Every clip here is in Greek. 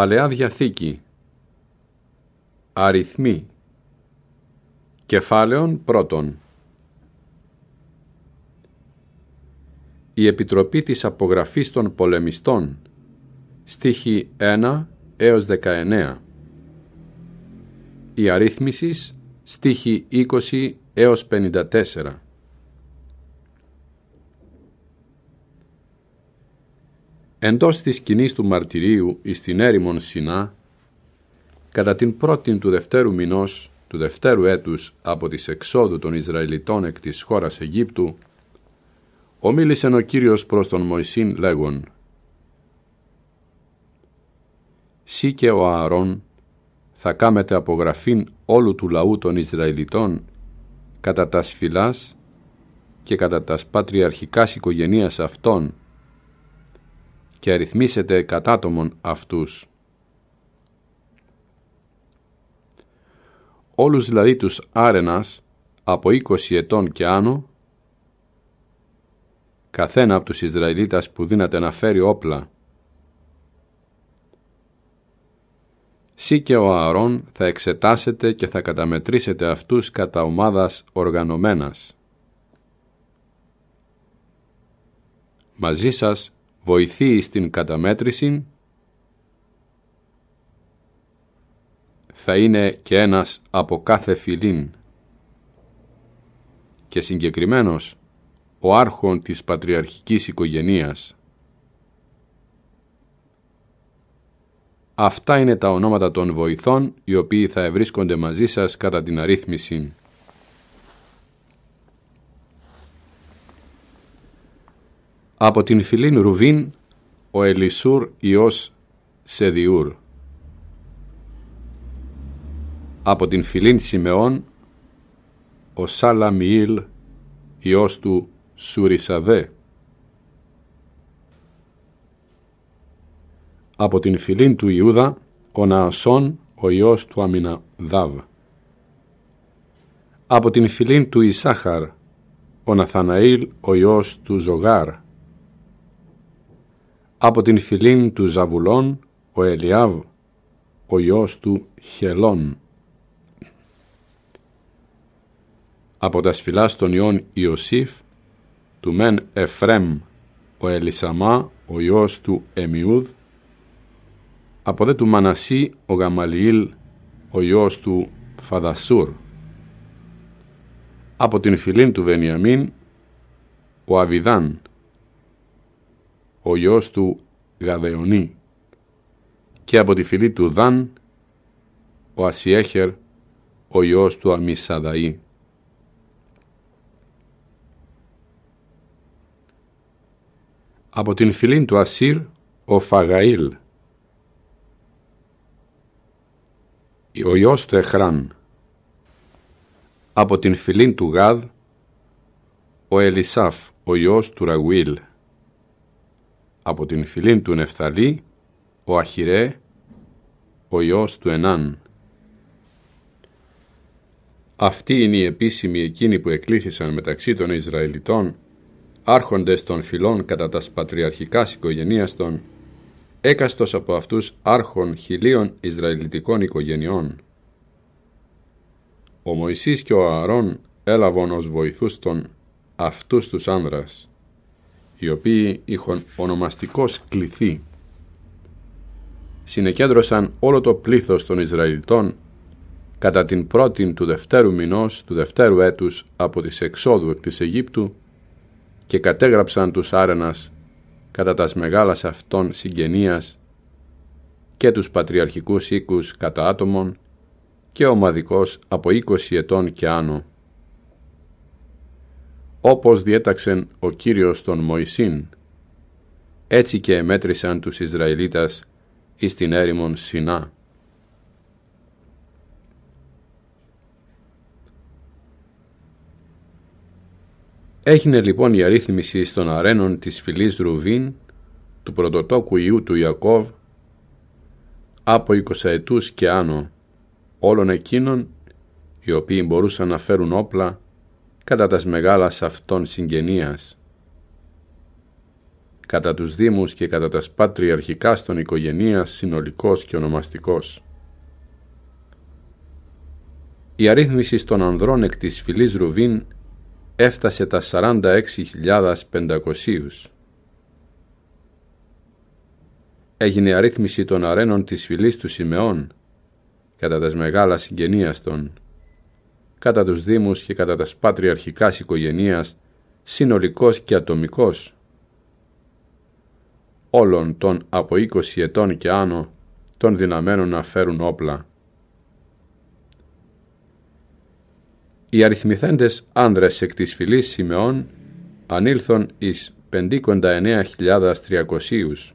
Παλαιά Διαθήκη Αριθμοί Κεφάλαιον πρώτον Η Επιτροπή της Απογραφής των Πολεμιστών Στοίχη 1 έως 19 Η Αρρύθμισης Στοίχη 20 έως 54 Εντός της σκηνής του μαρτυρίου εις την έρημον Σινά, κατά την πρώτη του δευτέρου μηνός του δευτέρου έτους από τις εξόδου των Ισραηλιτών εκ της χώρας Αιγύπτου, ομίλησε ο Κύριος προς τον Μωυσήν λέγον «Σύ και ο Ααρών θα κάμετε απογραφήν όλου του λαού των Ισραηλιτών κατά τας φυλάς και κατά τας πατριαρχικάς οικογενείας αυτών και αριθμίσετε κατάτομον αυτούς. Όλους δηλαδή τους άρενας από 20 ετών και άνω, καθένα από τους Ισραηλίτας που δύναται να φέρει όπλα. Σύ και ο Ααρών θα εξετάσετε και θα καταμετρήσετε αυτούς κατά ομάδας οργανωμένας. Μαζί σας βοηθείς στην καταμέτρηση θα είναι και ένας από κάθε φιλήν και συγκεκριμένος ο άρχον της πατριαρχικής οικογενείας. Αυτά είναι τα ονόματα των βοηθών οι οποίοι θα ευρίσκονται μαζί σας κατά την αρρύθμιση. από την φιλήν Ρουβίν ο Ελισούρ Υιός Σεδιούρ. Από την φιλήν Σιμεών ο Σαλαμιήλ Υιός του Σουρισαδέ. Από την φιλήν του Ιούδα ο Ναασόν ο Υιός του Αμιναδάβ. Από την Φιλίν του Ισάχαρ ο Ναθαναήλ ο Υιός του Ζογάρ από την φυλήν του Ζαβουλών ο Ελιάβ, ο γιος του Χελών. Από τα σφυλά των ιών Ιωσήφ, του μεν Εφρέμ, ο Ελισαμά, ο γιος του Εμιούδ. Από δε του Μανασί, ο Γαμαλιήλ, ο γιος του Φαδασούρ. Από την φυλήν του Βενιαμίν, ο Αβιδάν, ο γιος του Γαδεονή και από τη φυλή του Δαν ο Ασιέχερ ο γιος του Αμισαδαΐ. Από την φυλή του Ασύρ ο Φαγαήλ ο γιος του Εχράν. Από την φυλή του Γαδ ο Ελισάφ ο γιος του Ραγουήλ από την φυλήν του Νεφθαλή, ο Αχυρέ, ο Υιός του Ενάν. Αυτοί είναι οι επίσημοι εκείνοι που εκλήθησαν μεταξύ των Ισραηλιτών, άρχοντες των φίλων κατά τας πατριαρχικάς οικογενείας των, έκαστος από αυτούς άρχων χιλίων Ισραηλιτικών οικογενειών. Ο Μωυσής και ο Ααρών έλαβαν ως βοηθούς των αυτούς τους άνδρας οι οποίοι είχαν ονομαστικώς κληθεί, συνεκέντρωσαν όλο το πλήθος των Ισραηλιτών κατά την πρώτη του δευτέρου μηνός του δευτέρου έτους από τις εξόδου εκ της Αιγύπτου και κατέγραψαν τους άρενας κατά τας μεγάλας αυτών συγγενείας και τους πατριαρχικούς οίκους κατά άτομων και ομαδικός από 20 ετών και άνω όπως διέταξεν ο Κύριος τον Μωυσήν. Έτσι και μέτρησαν τους Ισραηλίτας εις την έρημον Σινά. Έγινε λοιπόν η αρρύθμιση των αρένων της φυλής Ρουβίν, του πρωτοτόκου ιού του Ιακώβ, από 20 ετούς και άνω, όλων εκείνων οι οποίοι μπορούσαν να φέρουν όπλα κατά τας μεγάλας αυτών συγγενείας, κατά τους δήμους και κατά τας πατριαρχικά των οικογενείας συνολικός και ονομαστικός. Η αρρύθμιση των ανδρών εκ της φυλής Ρουβίν έφτασε τα 46.500. Έγινε αρρύθμιση των αρένων της φυλής του Σιμεών κατά τας μεγάλας συγγενείας των κατά τους Δήμους και κατά τας πατριαρχικάς οικογενείας, συνολικός και ατομικός, όλων των από 20 ετών και άνω των δυναμένων να φέρουν όπλα. Οι αριθμηθέντες άνδρες εκ της φυλής Σιμεών ανήλθον εις 59.300.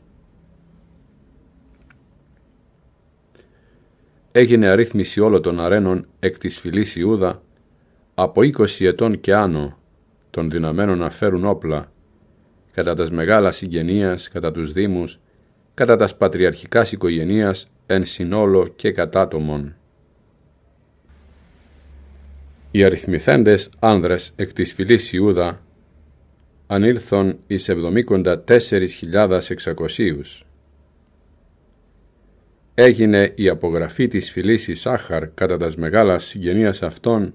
έγινε αρρύθμιση όλων των αρένων εκ της φυλής Ιούδα, από 20 ετών και άνω των δυναμένων να φέρουν όπλα, κατά τας μεγάλας συγγενείας, κατά τους δήμους, κατά τας πατριαρχικάς οικογενείας εν συνόλο και κατάτομων. Οι αριθμηθέντες άνδρες εκ της φυλής Ιούδα ανήλθον εις 74.600 έγινε η απογραφή της φυλής Ισάχαρ κατά τας μεγάλας συγγενείας αυτών,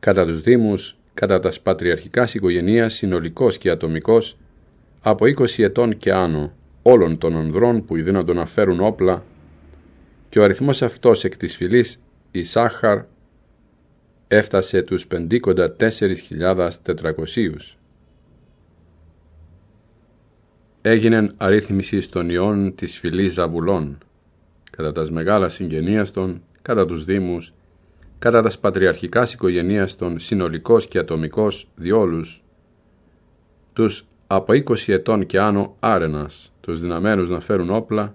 κατά τους δήμους, κατά τας πατριαρχικάς οικογένεια, συνολικός και ατομικός, από 20 ετών και άνω όλων των ανδρών που ήδη να φέρουν όπλα και ο αριθμός αυτός εκ της φυλής Ισάχαρ έφτασε τους 54.400. Έγινε αρρύθμιση των ιών της φυλής Ζαβουλών κατά τας μεγάλα συγγενείας των, κατά τους δήμους, κατά τας πατριαρχικά οικογένεια των συνολικός και ατομικός διόλους, τους από 20 ετών και άνω άρενας, τους δυναμένους να φέρουν όπλα,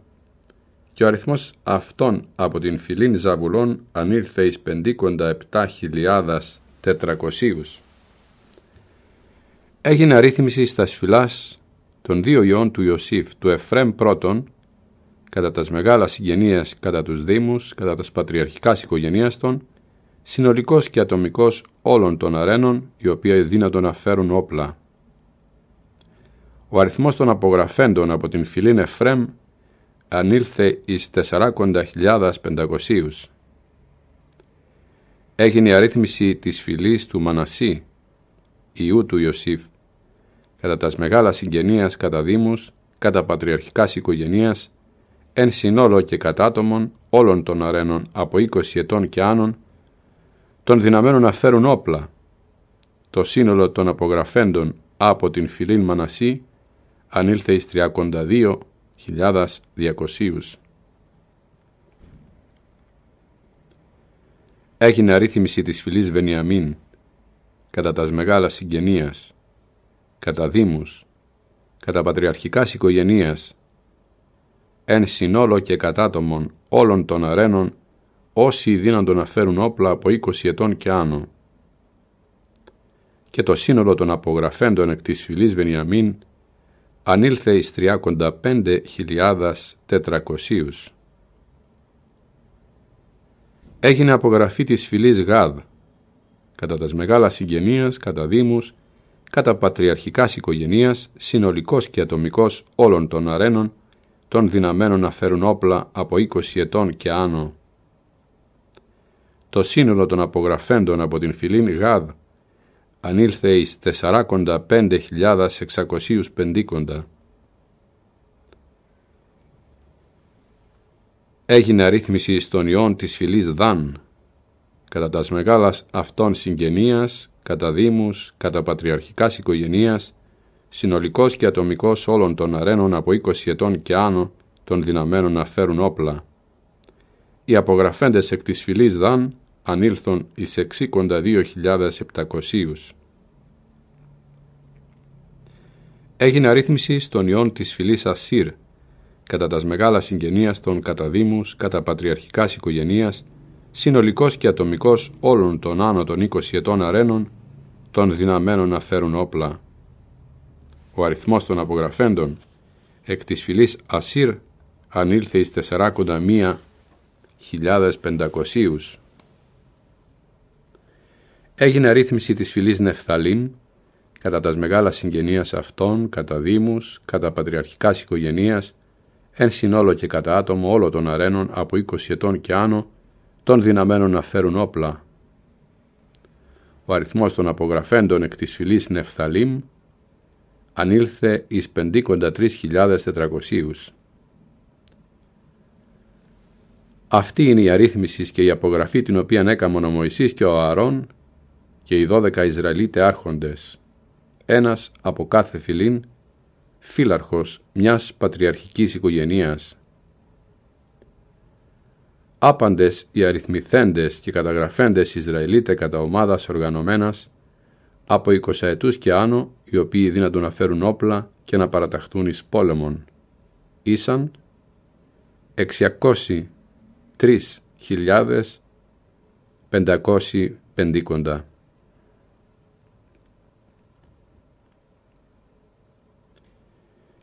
και ο αριθμός αυτών από την φυλήν Ζαβουλών ανήλθε εις 57.400. Έγινε αρρύθμιση στα σφυλάς των δύο ιών του Ιωσήφ, του Εφρέμ πρώτον κατά τας μεγάλας συγγενείας κατά τους δήμους, κατά τας πατριαρχικάς οικογένεια των, συνολικός και ατομικός όλων των αρένων, οι οποίοι δύνατον να φέρουν όπλα. Ο αριθμός των απογραφέντων από την φυλή Νεφρέμ ανήλθε εις 40.500. Έγινε η αρρύθμιση της φυλής του Μανασί, ιού του Ιωσήφ, κατά τας μεγάλας συγγενείας κατά δήμους, κατά πατριαρχικάς οικογένεια εν συνόλο και κατάτομων όλων των αρένων από 20 ετών και άνων, των δυναμένων να φέρουν όπλα, το σύνολο των απογραφέντων από την φυλήν Μανασί ανήλθε εις 32.200. Έγινε αρρύθμιση της φυλής Βενιαμίν κατά τας μεγάλας συγγενείας, κατά δήμους, κατά πατριαρχικάς οικογενείας, εν συνόλο και κατάτομον όλων των αρένων, όσοι δύναντο να φέρουν όπλα από 20 ετών και άνω. Και το σύνολο των απογραφέντων εκ της φυλής Βενιαμίν ανήλθε εις 35.400. Έγινε απογραφή της φυλής Γάδ, κατά τας μεγάλας συγγενείας, κατά δήμους, κατά πατριαρχικάς οικογενείας, συνολικός και ατομικός όλων των αρένων, των δυναμένων να φέρουν όπλα από 20 ετών και άνω. Το σύνολο των απογραφέντων από την φυλήν Γαδ ανήλθε εις 45.650. Έγινε αρρύθμιση στον ιών της φυλής Δαν, κατά τας μεγάλας αυτών συγγενείας, κατά δήμους, κατά πατριαρχικάς οικογενείας, συνολικός και ατομικός όλων των αρένων από 20 ετών και άνω των δυναμένων να φέρουν όπλα. Οι απογραφέντες εκ της φυλής Δαν ανήλθον εις 62.700. Έγινε αρρύθμιση στον ιών της φυλής Ασσύρ, κατά τας μεγάλας συγγενείας των καταδήμους, κατά πατριαρχικάς οικογενείας, συνολικός και ατομικός όλων των άνω των 20 ετών αρένων, των δυναμένων να φέρουν όπλα. Ο αριθμός των απογραφέντων εκ της φυλής Ασύρ ανήλθε εις 4,1.500. Έγινε ρύθμιση της φυλής Νεφθαλήν κατά τας μεγάλας συγγενείας αυτών, κατά δήμους, κατά πατριαρχικάς οικογενείας, εν συνόλο και κατά άτομο όλων των αρένων από 20 ετών και άνω, των δυναμένων να φέρουν όπλα. Ο αριθμός των απογραφέντων εκ της φυλής Νεφθαλήμ ανήλθε εις 53.400. Αυτή είναι η αρρύθμιση και η απογραφή την οποία έκαμον ο Μωυσής και ο Ααρών και οι δώδεκα Ισραηλίτε άρχοντες, ένας από κάθε φιλήν φύλαρχος μιας πατριαρχικής οικογενείας. Άπαντες οι αριθμηθέντες και καταγραφέντες Ισραηλίτε κατά ομάδας οργανωμένας, από 20 ετούς και άνω, οι οποίοι δύνατον να φέρουν όπλα και να παραταχθούν εις πόλεμον. Ήσαν 603.550.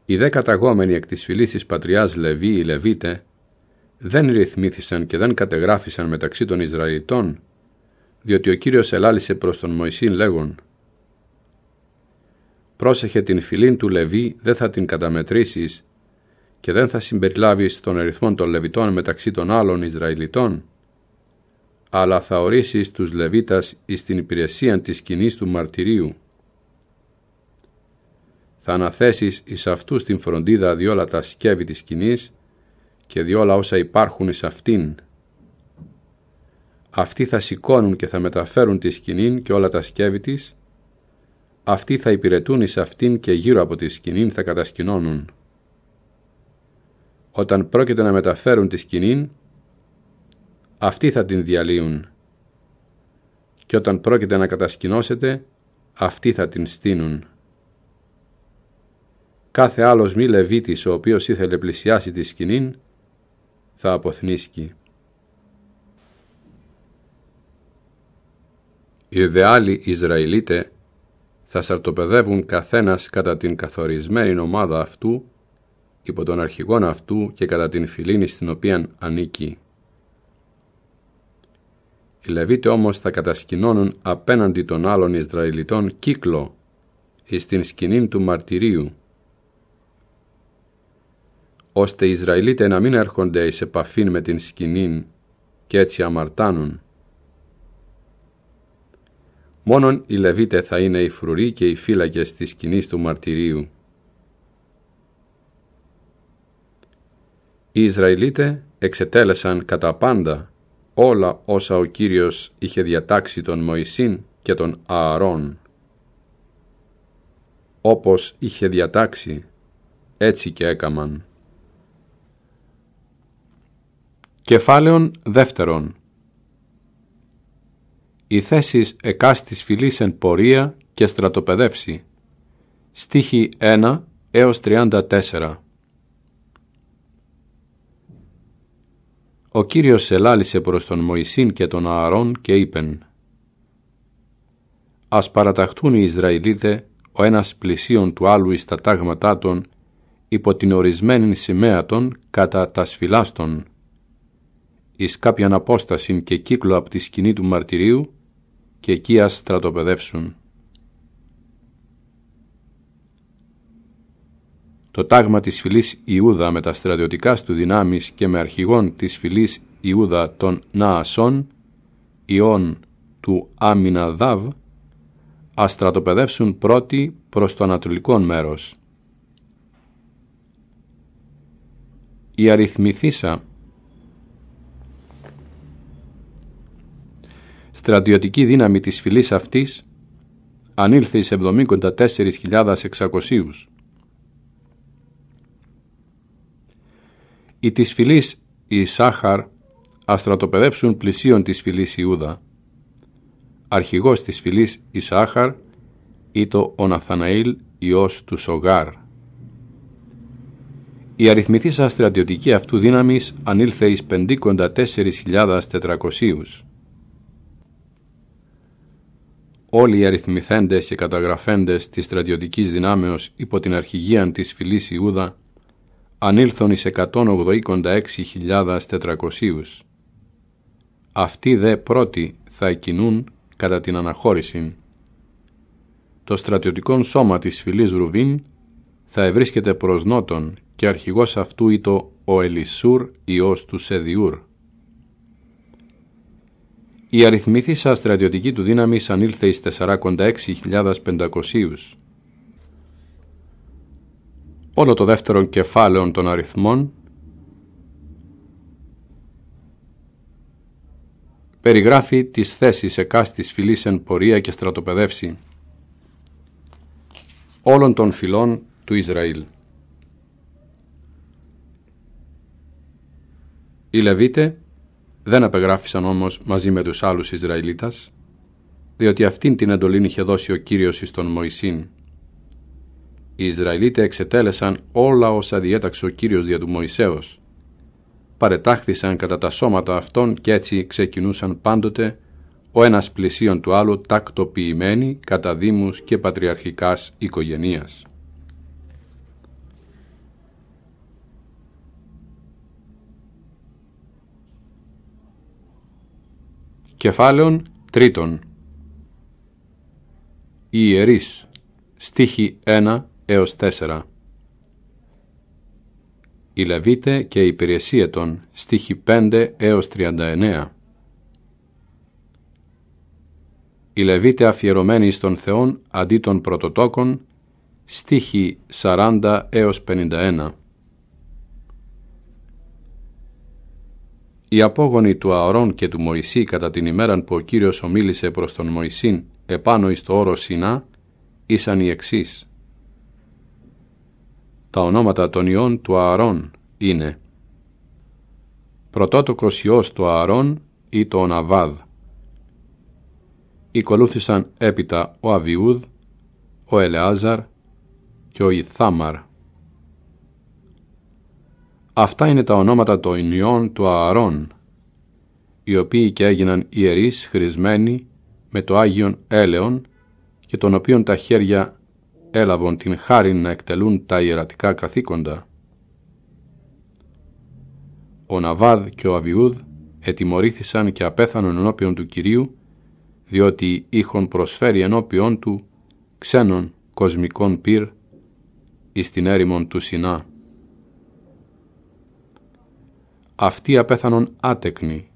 Οι δε καταγόμενοι εκ της φυλής της πατριάς Λεβί ή Λεβίτε δεν ρυθμίθησαν και δεν κατεγράφησαν μεταξύ των Ισραηλιτών, διότι ο Κύριος ελάλησε προς τον Μωυσήν λέγον Πρόσεχε την φυλήν του Λεβί, δεν θα την καταμετρήσεις και δεν θα συμπεριλάβεις τον αριθμό των Λεβιτών μεταξύ των άλλων Ισραηλιτών, αλλά θα ορίσεις τους Λεβίτας εις την υπηρεσία της σκηνής του μαρτυρίου. Θα αναθέσεις εις αυτούς την φροντίδα διόλα τα σκεύη της σκηνής και διόλα όσα υπάρχουν εις αυτήν. Αυτοί θα σηκώνουν και θα μεταφέρουν τη σκηνή και όλα τα σκεύη της αυτοί θα υπηρετούν εις αυτήν και γύρω από τη σκηνή θα κατασκηνώνουν. Όταν πρόκειται να μεταφέρουν τη σκηνή, αυτοί θα την διαλύουν. Και όταν πρόκειται να κατασκηνώσετε, αυτοί θα την στείνουν. Κάθε άλλος μη λεβίτης ο οποίος ήθελε πλησιάσει τη σκηνή θα αποθνίσκει. Οι δε άλλοι Ισραηλίτε θα σαρτοπεδεύουν καθένας κατά την καθορισμένη ομάδα αυτού, υπό τον αρχηγόν αυτού και κατά την φιλήνη στην οποία ανήκει. Οι Λεβίτες όμως θα κατασκηνώνουν απέναντι των άλλων Ισραηλιτών κύκλο εις την σκηνή του μαρτυρίου, ώστε οι Ισραηλίτες να μην έρχονται εις επαφή με την σκηνή και έτσι αμαρτάνουν. Μόνον οι Λεβίτε θα είναι οι φρουροί και οι φύλακες της σκηνής του μαρτυρίου. Οι Ισραηλίτε εξετέλεσαν κατά πάντα όλα όσα ο Κύριος είχε διατάξει τον Μωυσήν και τον Ααρών. Όπως είχε διατάξει, έτσι και έκαμαν. Κεφάλαιον δεύτερον η θέσεις εκάστης φυλής εν πορεία και στρατοπεδεύση. Στίχη 1 έως 34 Ο Κύριος ελάλησε προς τον Μωυσήν και τον Ααρών και είπεν «Ας παραταχτούν οι Ισραηλίτες ο ένας πλησίον του άλλου εις τα τάγματά των υπό την ορισμένη σημαία των κατά τα σφυλάστων εις κάποιαν απόσταση και κύκλο από τη σκηνή του μαρτυρίου και εκεί ας στρατοπεδεύσουν. Το τάγμα της φυλής Ιούδα με τα στρατιωτικά του δυνάμεις και με αρχηγόν της φυλής Ιούδα των Ναασών, Ιών του Αμιναδάβ, ας στρατοπεδεύσουν πρώτοι προς το ανατολικό μέρος. Η αριθμηθήσα στρατιωτική δύναμη της φυλής αυτής ανήλθε εις 74.600. Οι της φυλής Ισάχαρ Σάχαρ αστρατοπεδεύσουν πλησίον της φυλής Ιούδα. Αρχηγός της φυλής η Σάχαρ ήτο ο Ναθαναήλ Υιός του Σογάρ. Η αριθμηθήσα στρατιωτική αυτού δύναμης ανήλθε εις 54.400. όλοι οι αριθμηθέντες και καταγραφέντες της στρατιωτικής δυνάμεως υπό την αρχηγία της φυλής Ιούδα ανήλθον εις 186.400. Αυτοί δε πρώτοι θα εκινούν κατά την αναχώρηση. Το στρατιωτικό σώμα της φυλής Ρουβίν θα ευρίσκεται προς νότον και αρχηγός αυτού ήτο ο Ελισούρ ιός του Σεδιούρ. Η αριθμήθησα στρατιωτική του δύναμη ανήλθε εις 4,6.500. Όλο το δεύτερο κεφάλαιο των αριθμών περιγράφει τις θέσεις εκάστης φυλής εν πορεία και στρατοπεδεύση όλων των φυλών του Ισραήλ. Οι Λεβίτε δεν απεγράφησαν όμως μαζί με τους άλλους Ισραηλίτας, διότι αυτήν την εντολή είχε δώσει ο Κύριος εις τον Μωυσήν. Οι Ισραηλίτες εξετέλεσαν όλα όσα διέταξε ο Κύριος δια του Μωυσέως. Παρετάχθησαν κατά τα σώματα αυτών και έτσι ξεκινούσαν πάντοτε ο ένας πλησίον του άλλου τακτοποιημένοι κατά δήμους και πατριαρχικάς οικογενείας. Κεφάλαιον τρίτον Οι ιερείς Στίχη 1 έως 4 Η Λεβίτε και η υπηρεσία των Στίχη 5 έως 39 Η Λεβίτε αφιερωμένη στον Θεόν αντί των πρωτοτόκων Στίχη 40 έως 51 Οι απόγονοι του Ααρών και του Μωυσή κατά την ημέραν που ο Κύριος ομίλησε προς τον Μωυσήν επάνω εις το όρο Σινά, ήσαν οι εξής. Τα ονόματα των ιών του Ααρών είναι πρωτότοκος ιός του Ααρών ή το Αβάδ. Οικολούθησαν έπειτα ο Αβιούδ, ο Ελεάζαρ και ο Ιθάμαρ. Αυτά είναι τα ονόματα των Ινιών του Ααρών, οι οποίοι και έγιναν ιερείς χρησμένοι με το Άγιον έλεον και των οποίων τα χέρια έλαβαν την χάρη να εκτελούν τα ιερατικά καθήκοντα. Ο Ναβάδ και ο Αβιούδ ετιμωρήθησαν και απέθανον ενώπιον του Κυρίου, διότι είχαν προσφέρει ενώπιον του ξένων κοσμικών πυρ εις την έρημον του Σινά αυτοί απέθανον άτεκνοι.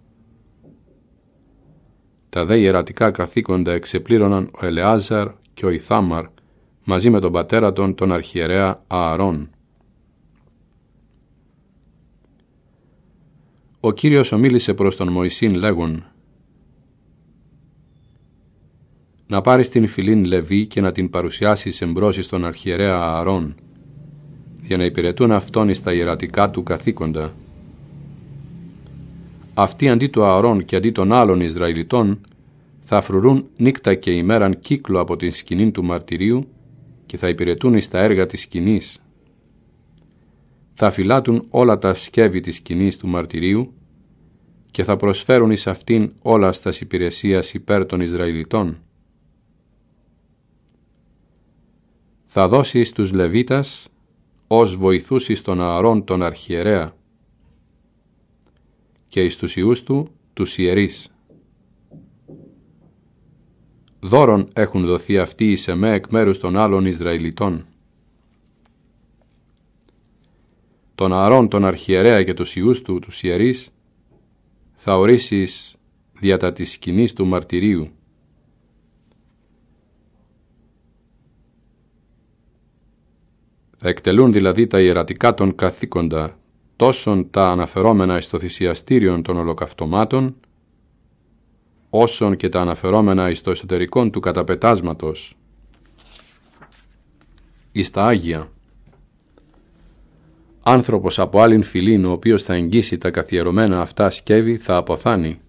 Τα δε ιερατικά καθήκοντα εξεπλήρωναν ο Ελεάζαρ και ο Ιθάμαρ μαζί με τον πατέρα των τον αρχιερέα Ααρών. Ο Κύριος ομίλησε προς τον Μωυσήν λέγον «Να πάρεις την φιλήν Λεβή και να την παρουσιάσεις εμπρόσεις τον αρχιερέα Ααρών, για να υπηρετούν αυτόν εις τα ιερατικά του καθήκοντα» αυτοί αντί του Ααρών και αντί των άλλων Ισραηλιτών θα φρουρούν νύκτα και ημέραν κύκλο από την σκηνή του μαρτυρίου και θα υπηρετούν εις τα έργα της σκηνής. Θα φυλάτουν όλα τα σκεύη της σκηνής του μαρτυρίου και θα προσφέρουν εις αυτήν όλα στα υπηρεσίας υπέρ των Ισραηλιτών. Θα δώσει τους Λεβίτας ως βοηθούς εις τον Ααρών τον αρχιερέα και εις τους ιούς του τους ιερείς. Δώρον έχουν δοθεί αυτοί οι σεμέ εκ μέρους των άλλων Ισραηλιτών. Τον αρών τον αρχιερέα και τους ιούς του τους ιερείς θα ορίσεις διατα της σκηνής του μαρτυρίου. Θα εκτελούν δηλαδή τα ιερατικά των καθήκοντα τόσον τα αναφερόμενα εις το θυσιαστήριον των ολοκαυτωμάτων, όσον και τα αναφερόμενα εις το εσωτερικό του καταπετάσματος, εις τα Άγια. Άνθρωπος από άλλην φυλήν, ο οποίος θα εγγύσει τα καθιερωμένα αυτά σκεύη, θα αποθάνει.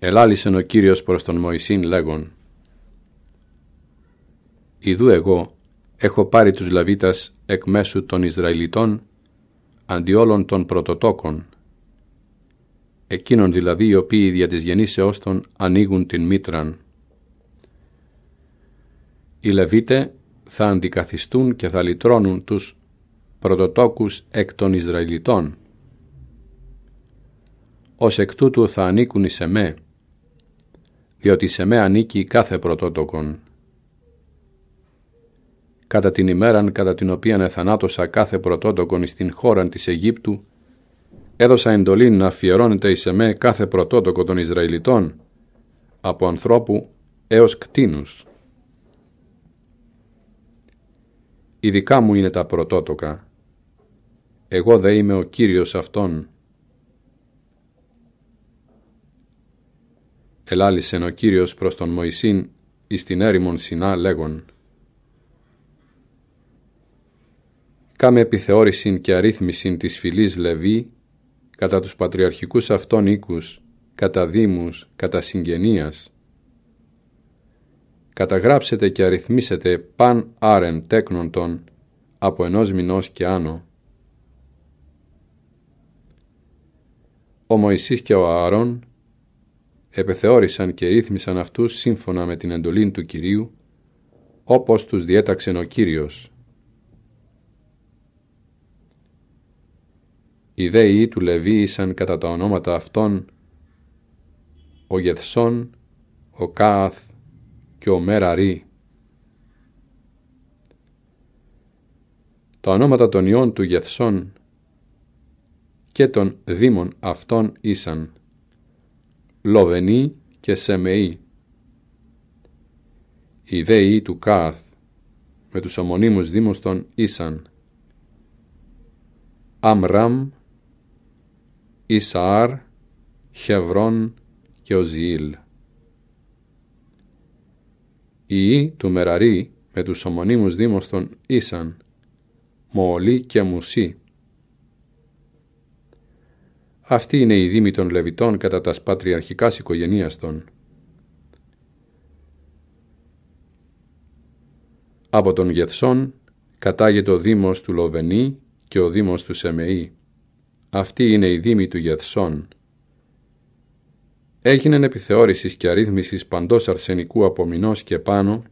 Ελάλησεν ο Κύριος προς τον Μωυσήν λέγον «Ιδού εγώ, έχω πάρει τους Λαβίτας εκ μέσου των Ισραηλιτών αντί όλων των πρωτοτόκων, εκείνων δηλαδή οι οποίοι δια της γεννήσεώς των ανοίγουν την μήτραν. Οι Λαβίτε θα αντικαθιστούν και θα λυτρώνουν τους πρωτοτόκους εκ των Ισραηλιτών. Ως εκ τούτου θα ανήκουν οι Σεμέ, διότι σε με ανήκει κάθε πρωτότοκον κατά την ημέραν κατά την οποία εθανάτωσα κάθε πρωτότοκον στην χώραν της Αιγύπτου, έδωσα εντολή να αφιερώνεται εις εμέ κάθε πρωτότοκο των Ισραηλιτών, από ανθρώπου έως κτίνους. Ειδικά μου είναι τα πρωτότοκα, εγώ δε είμαι ο Κύριος αυτών. Ελάλησεν ο Κύριος προς τον Μωυσήν εις την έρημον Σινά λέγον κάμε επιθεώρηση και αρρύθμιση της φυλής Λεβί κατά τους πατριαρχικούς αυτών οίκους, κατά δήμους, κατά συγγενείας. Καταγράψετε και αριθμίσετε παν άρεν τέκνον από ενός μηνός και άνω. Ο Μωυσής και ο Ααρών επιθεώρησαν και ρύθμισαν αυτούς σύμφωνα με την εντολή του Κυρίου, όπως τους διέταξε ο Κύριος Οι δέοι του Λεβί Ήσαν κατά τα ονόματα αυτών ο Γεθσόν, ο Κάθ και ο Μεραρί. Τα ονόματα των ιών του Γεθσόν και των δήμων αυτών ήσαν Λοβενή και Σεμεή. Οι δέοι του Κάθ με τους ομονίμους δήμους των ήσαν Αμραμ Ισαάρ, Χευρών και Οζιήλ. Οι ή του μεραρί με τους ομονίμους δήμος των Ίσαν, Μωολή και Μουσί. Αυτή είναι η δήμη των Λεβιτών κατά τας πατριαρχικάς οικογενείας των. Από τον γευσόν κατάγεται ο δήμος του Λοβενή και ο δήμος του Σεμεί. Αυτή είναι η δήμη του Γεθσόν. Έγιναν επιθεώρησης και αρρύθμισης παντός αρσενικού από μηνός και πάνω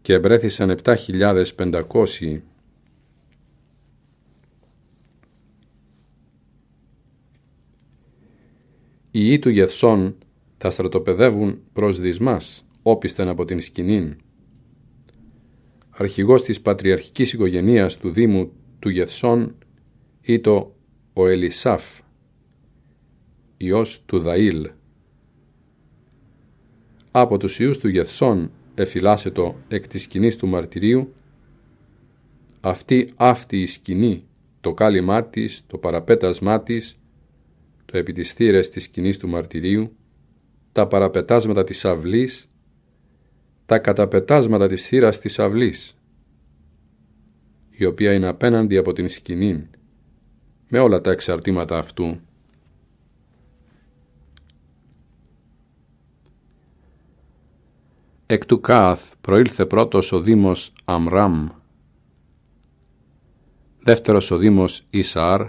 και εμπρέθησαν 7.500 Οι ή του Γεθσών θα στρατοπεδεύουν προς δυσμάς, όπισθεν από την σκηνήν. Αρχηγός της πατριαρχικής οικογενείας του Δήμου του Γεθσόν ή το ο Ελισάφ, ιός του Δαΐλ. Από τους ιούς του Γεθσόν εφυλάσσετο εκ της σκηνής του μαρτυρίου, αυτή αυτή η σκηνή, το κάλυμά της, το παραπέτασμά της, το επί της θύρες της σκηνής του μαρτυρίου, τα παραπετάσματα της αυλής, τα καταπετάσματα της θύρας της αυλής, η οποία είναι απέναντι από την σκηνή με όλα τα εξαρτήματα αυτού. Εκ του Κάθ προήλθε πρώτος ο Δήμος Αμράμ, δεύτερος ο Δήμος Ισάρ,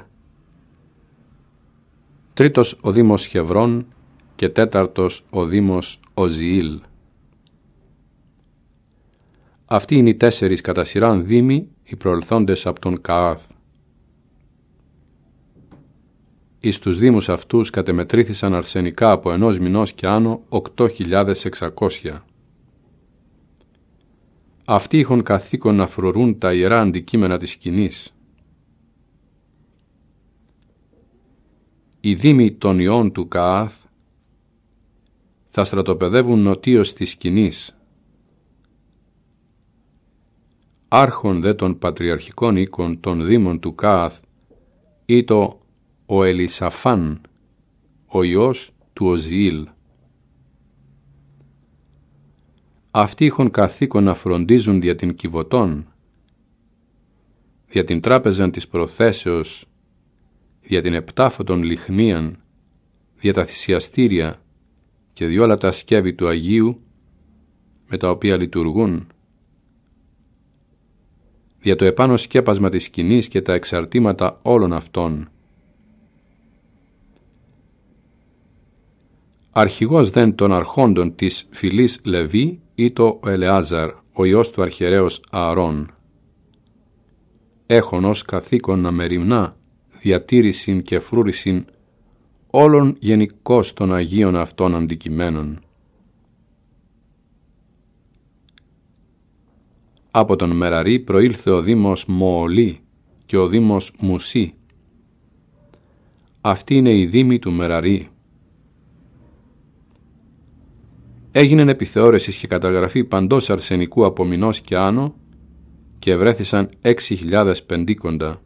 τρίτος ο Δήμος Χευρών και τέταρτος ο Δήμος Οζιήλ. Αυτοί είναι οι τέσσερις κατά σειράν δήμοι οι προελθόντες από τον Κάθ. εις τους δήμους αυτούς κατεμετρήθησαν αρσενικά από ενός μηνός και άνω 8.600. Αυτοί είχαν καθήκον να φρουρούν τα ιερά αντικείμενα της σκηνής. Οι δήμοι των ιών του Καάθ θα στρατοπεδεύουν νοτίως της σκηνής. Άρχον δε των πατριαρχικών οίκων των δήμων του Καάθ ή το ο Ελισαφάν, ο ιός του Οζιήλ. Αυτοί είχαν καθήκον να φροντίζουν δια την Κιβωτών, δια την τράπεζαν της προθέσεως, δια την επτάφωτον λιχνίαν, δια τα θυσιαστήρια και διόλα τα σκεύη του Αγίου με τα οποία λειτουργούν, δια το επάνω σκέπασμα της σκηνής και τα εξαρτήματα όλων αυτών, αρχηγός δεν των αρχόντων της φυλής Λεβί ή το Ελεάζαρ, ο ιός του αρχιερέως Ααρών. Έχον ως καθήκον να μεριμνά, διατήρησιν και φρούρησιν όλων γενικώς των Αγίων αυτών αντικειμένων. Από τον Μεραρί προήλθε ο Δήμος Μοολή και ο Δήμος Μουσί. Αυτή είναι η Δήμη του Μεραρί. Έγινε επιθεώρησης και καταγραφή παντός αρσενικού από και άνω και βρέθησαν 6.000 πεντίκοντα.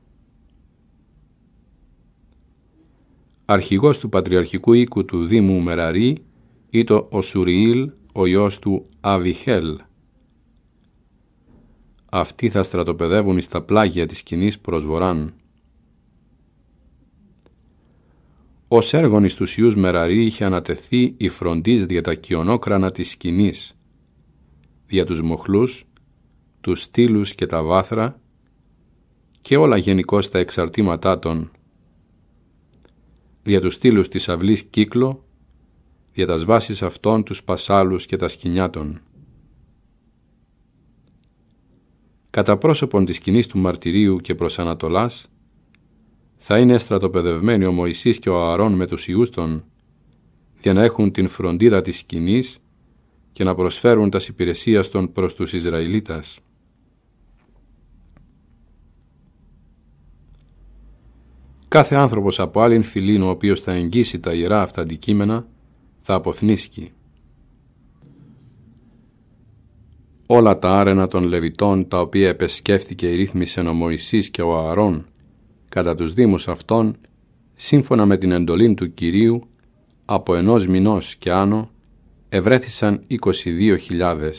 Αρχηγός του Πατριαρχικού Οίκου του Δήμου Μεραρή ήταν ο Σουριήλ, ο γιος του Αβιχέλ. Αυτοί θα στρατοπεδεύουν στα πλάγια της κοινής προσβοράν. Ως έργον εις τους ιού Μεραρή είχε ανατεθεί η φροντίς δια τα κοιονόκρανα της σκηνής, δια τους μοχλούς, τους στήλους και τα βάθρα και όλα γενικώ τα εξαρτήματά των, δια τους στήλους της αυλής κύκλο, δια τα βάσεις αυτών τους πασάλους και τα σκηνιά των. Κατά πρόσωπον της σκηνής του μαρτυρίου και προς Ανατολάς, θα είναι στρατοπεδευμένοι ο Μωυσής και ο Ααρών με τους ιούς των για να έχουν την φροντίδα της σκηνής και να προσφέρουν τας υπηρεσίας των προς τους Ισραηλίτας. Κάθε άνθρωπος από άλλην φιλήν ο οποίος θα εγγύσει τα ιερά αυτά αντικείμενα θα αποθνίσκει. Όλα τα άρενα των Λεβιτών τα οποία επεσκέφθηκε η ο Μωυσής και ο Ααρών κατά τους δήμους αυτών, σύμφωνα με την εντολή του Κυρίου, από ενός μηνός και άνω, ευρέθησαν 22.000.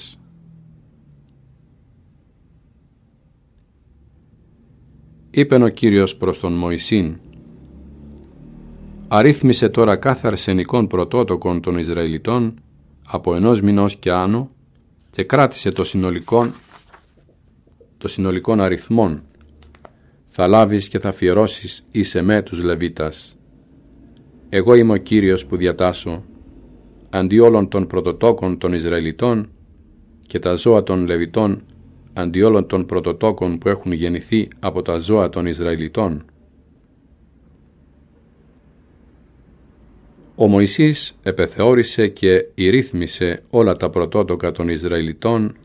Είπε ο Κύριος προς τον Μωυσήν, Αριθμήσε τώρα κάθε αρσενικών πρωτότοκων των Ισραηλιτών από ενός μηνός και άνω και κράτησε το συνολικό, το συνολικών αριθμών θα λάβεις και θα αφιερώσεις εις εμέ τους Λεβίτας. Εγώ είμαι ο Κύριος που διατάσω, αντί όλων των πρωτοτόκων των Ισραηλιτών και τα ζώα των Λεβιτών αντί όλων των πρωτοτόκων που έχουν γεννηθεί από τα ζώα των Ισραηλιτών. Ο Μωυσής επεθεώρησε και ηρύθμισε όλα τα πρωτότοκα των Ισραηλιτών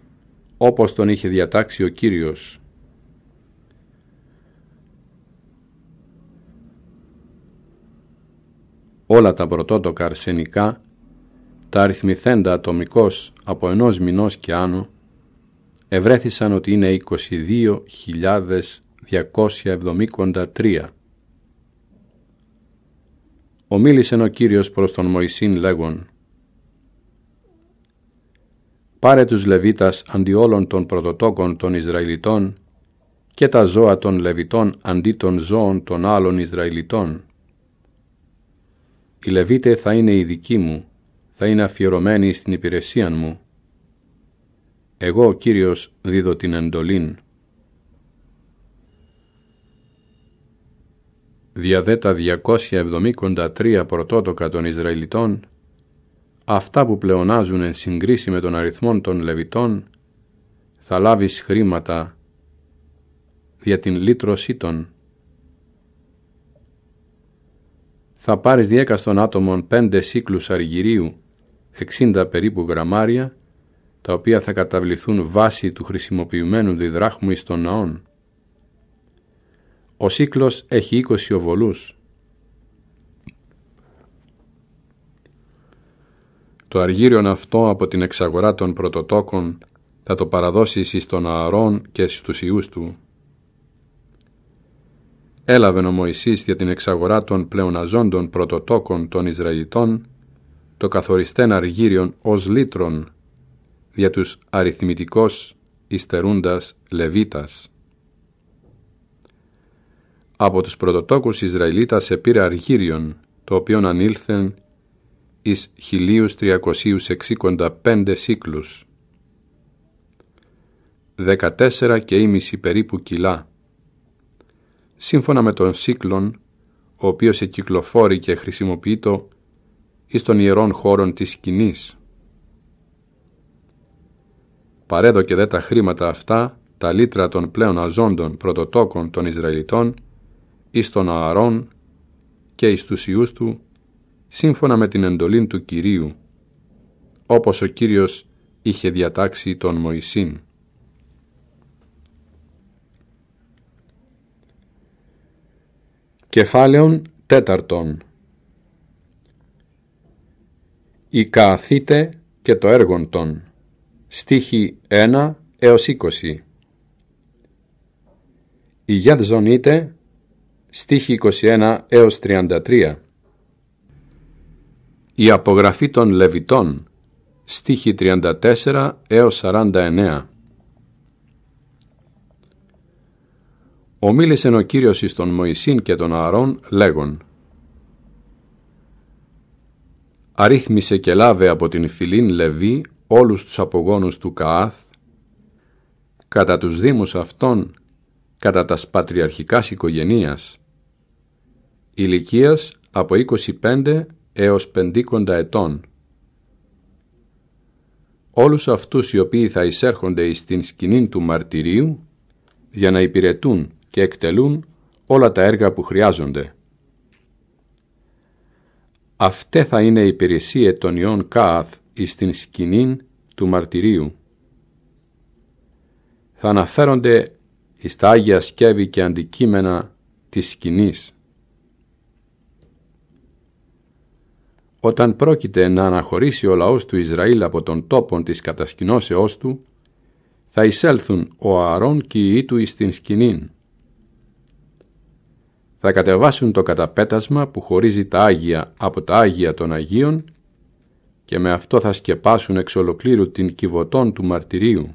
όπως τον είχε διατάξει ο Κύριος όλα τα πρωτότοκα αρσενικά, τα αριθμηθέντα ατομικώς από ενός μηνός και άνω, ευρέθησαν ότι είναι 22.273. Ομίλησε ο Κύριος προς τον Μωυσήν λέγον «Πάρε τους Λεβίτας αντί όλων των πρωτοτόκων των Ισραηλιτών και τα ζώα των Λεβιτών αντί των ζώων των άλλων Ισραηλιτών» Οι Λεβίτε θα είναι η δική μου, θα είναι αφιερωμένοι στην υπηρεσία μου. Εγώ, ο Κύριος, δίδω την εντολήν. Διαδέτα 273 πρωτότοκα των Ισραηλιτών, αυτά που πλεονάζουν εν συγκρίση με τον αριθμό των Λεβιτών, θα λάβεις χρήματα για την λύτρωσή των θα πάρεις διέκα των άτομων πέντε σύκλους αργυρίου, 60 περίπου γραμμάρια, τα οποία θα καταβληθούν βάση του χρησιμοποιημένου διδράχμου εις των ναών. Ο σύκλος έχει 20 οβολούς. Το αργύριο αυτό από την εξαγορά των πρωτοτόκων θα το παραδώσεις εις τον και στους ιούς του έλαβε ο Μωυσής για την εξαγορά των πλεοναζόντων πρωτοτόκων των Ισραηλιτών το καθοριστέν αργύριον ως λίτρον δια τους αριθμητικός ιστερούντας Λεβίτας. Από τους πρωτοτόκους Ισραηλίτας επήρε αργύριον, το οποίο ανήλθεν εις 1365 σύκλους. 14 και ήμιση περίπου κιλά σύμφωνα με τον Σύκλον, ο οποίος εκυκλοφόρει και χρησιμοποιεί το εις των ιερών χώρων της σκηνής. Παρέδωκε δε τα χρήματα αυτά, τα λίτρα των πλέον αζώντων πρωτοτόκων των Ισραηλιτών, εις των Ααρών και εις τους ιούς του, σύμφωνα με την εντολή του Κυρίου, όπως ο Κύριος είχε διατάξει τον Μωυσήν. Κεφάλαιον τέταρτον Η κααθήτε και το έργον των Στίχη 1 έως 20 Η Γιατζονίτε Στίχη 21 έως 33 Η απογραφή των Λεβιτών Στίχη 34 έως 49 ομίλησε ο Κύριος εις τον Μωυσήν και τον Ααρών λέγον «Αρίθμησε και λάβε από την φυλήν Λεβί όλους τους απογόνους του Καάθ, κατά τους δήμους αυτών, κατά τας πατριαρχικάς οικογενείας, ηλικίας από 25 έως 50 ετών. Όλους αυτούς οι οποίοι θα εισέρχονται στην την σκηνή του μαρτυρίου, για να υπηρετούν και εκτελούν όλα τα έργα που χρειάζονται. Αυτέ θα είναι η υπηρεσία των ιών Κάθ εις την σκηνή του μαρτυρίου. Θα αναφέρονται εις τα Άγια Σκεύη και αντικείμενα της σκηνής. Όταν πρόκειται να αναχωρήσει ο λαός του Ισραήλ από τον τόπο της κατασκηνώσεώς του, θα εισέλθουν ο Ααρών και οι του εις την σκηνήν θα κατεβάσουν το καταπέτασμα που χωρίζει τα Άγια από τα Άγια των Αγίων και με αυτό θα σκεπάσουν εξ ολοκλήρου την κυβωτών του μαρτυρίου.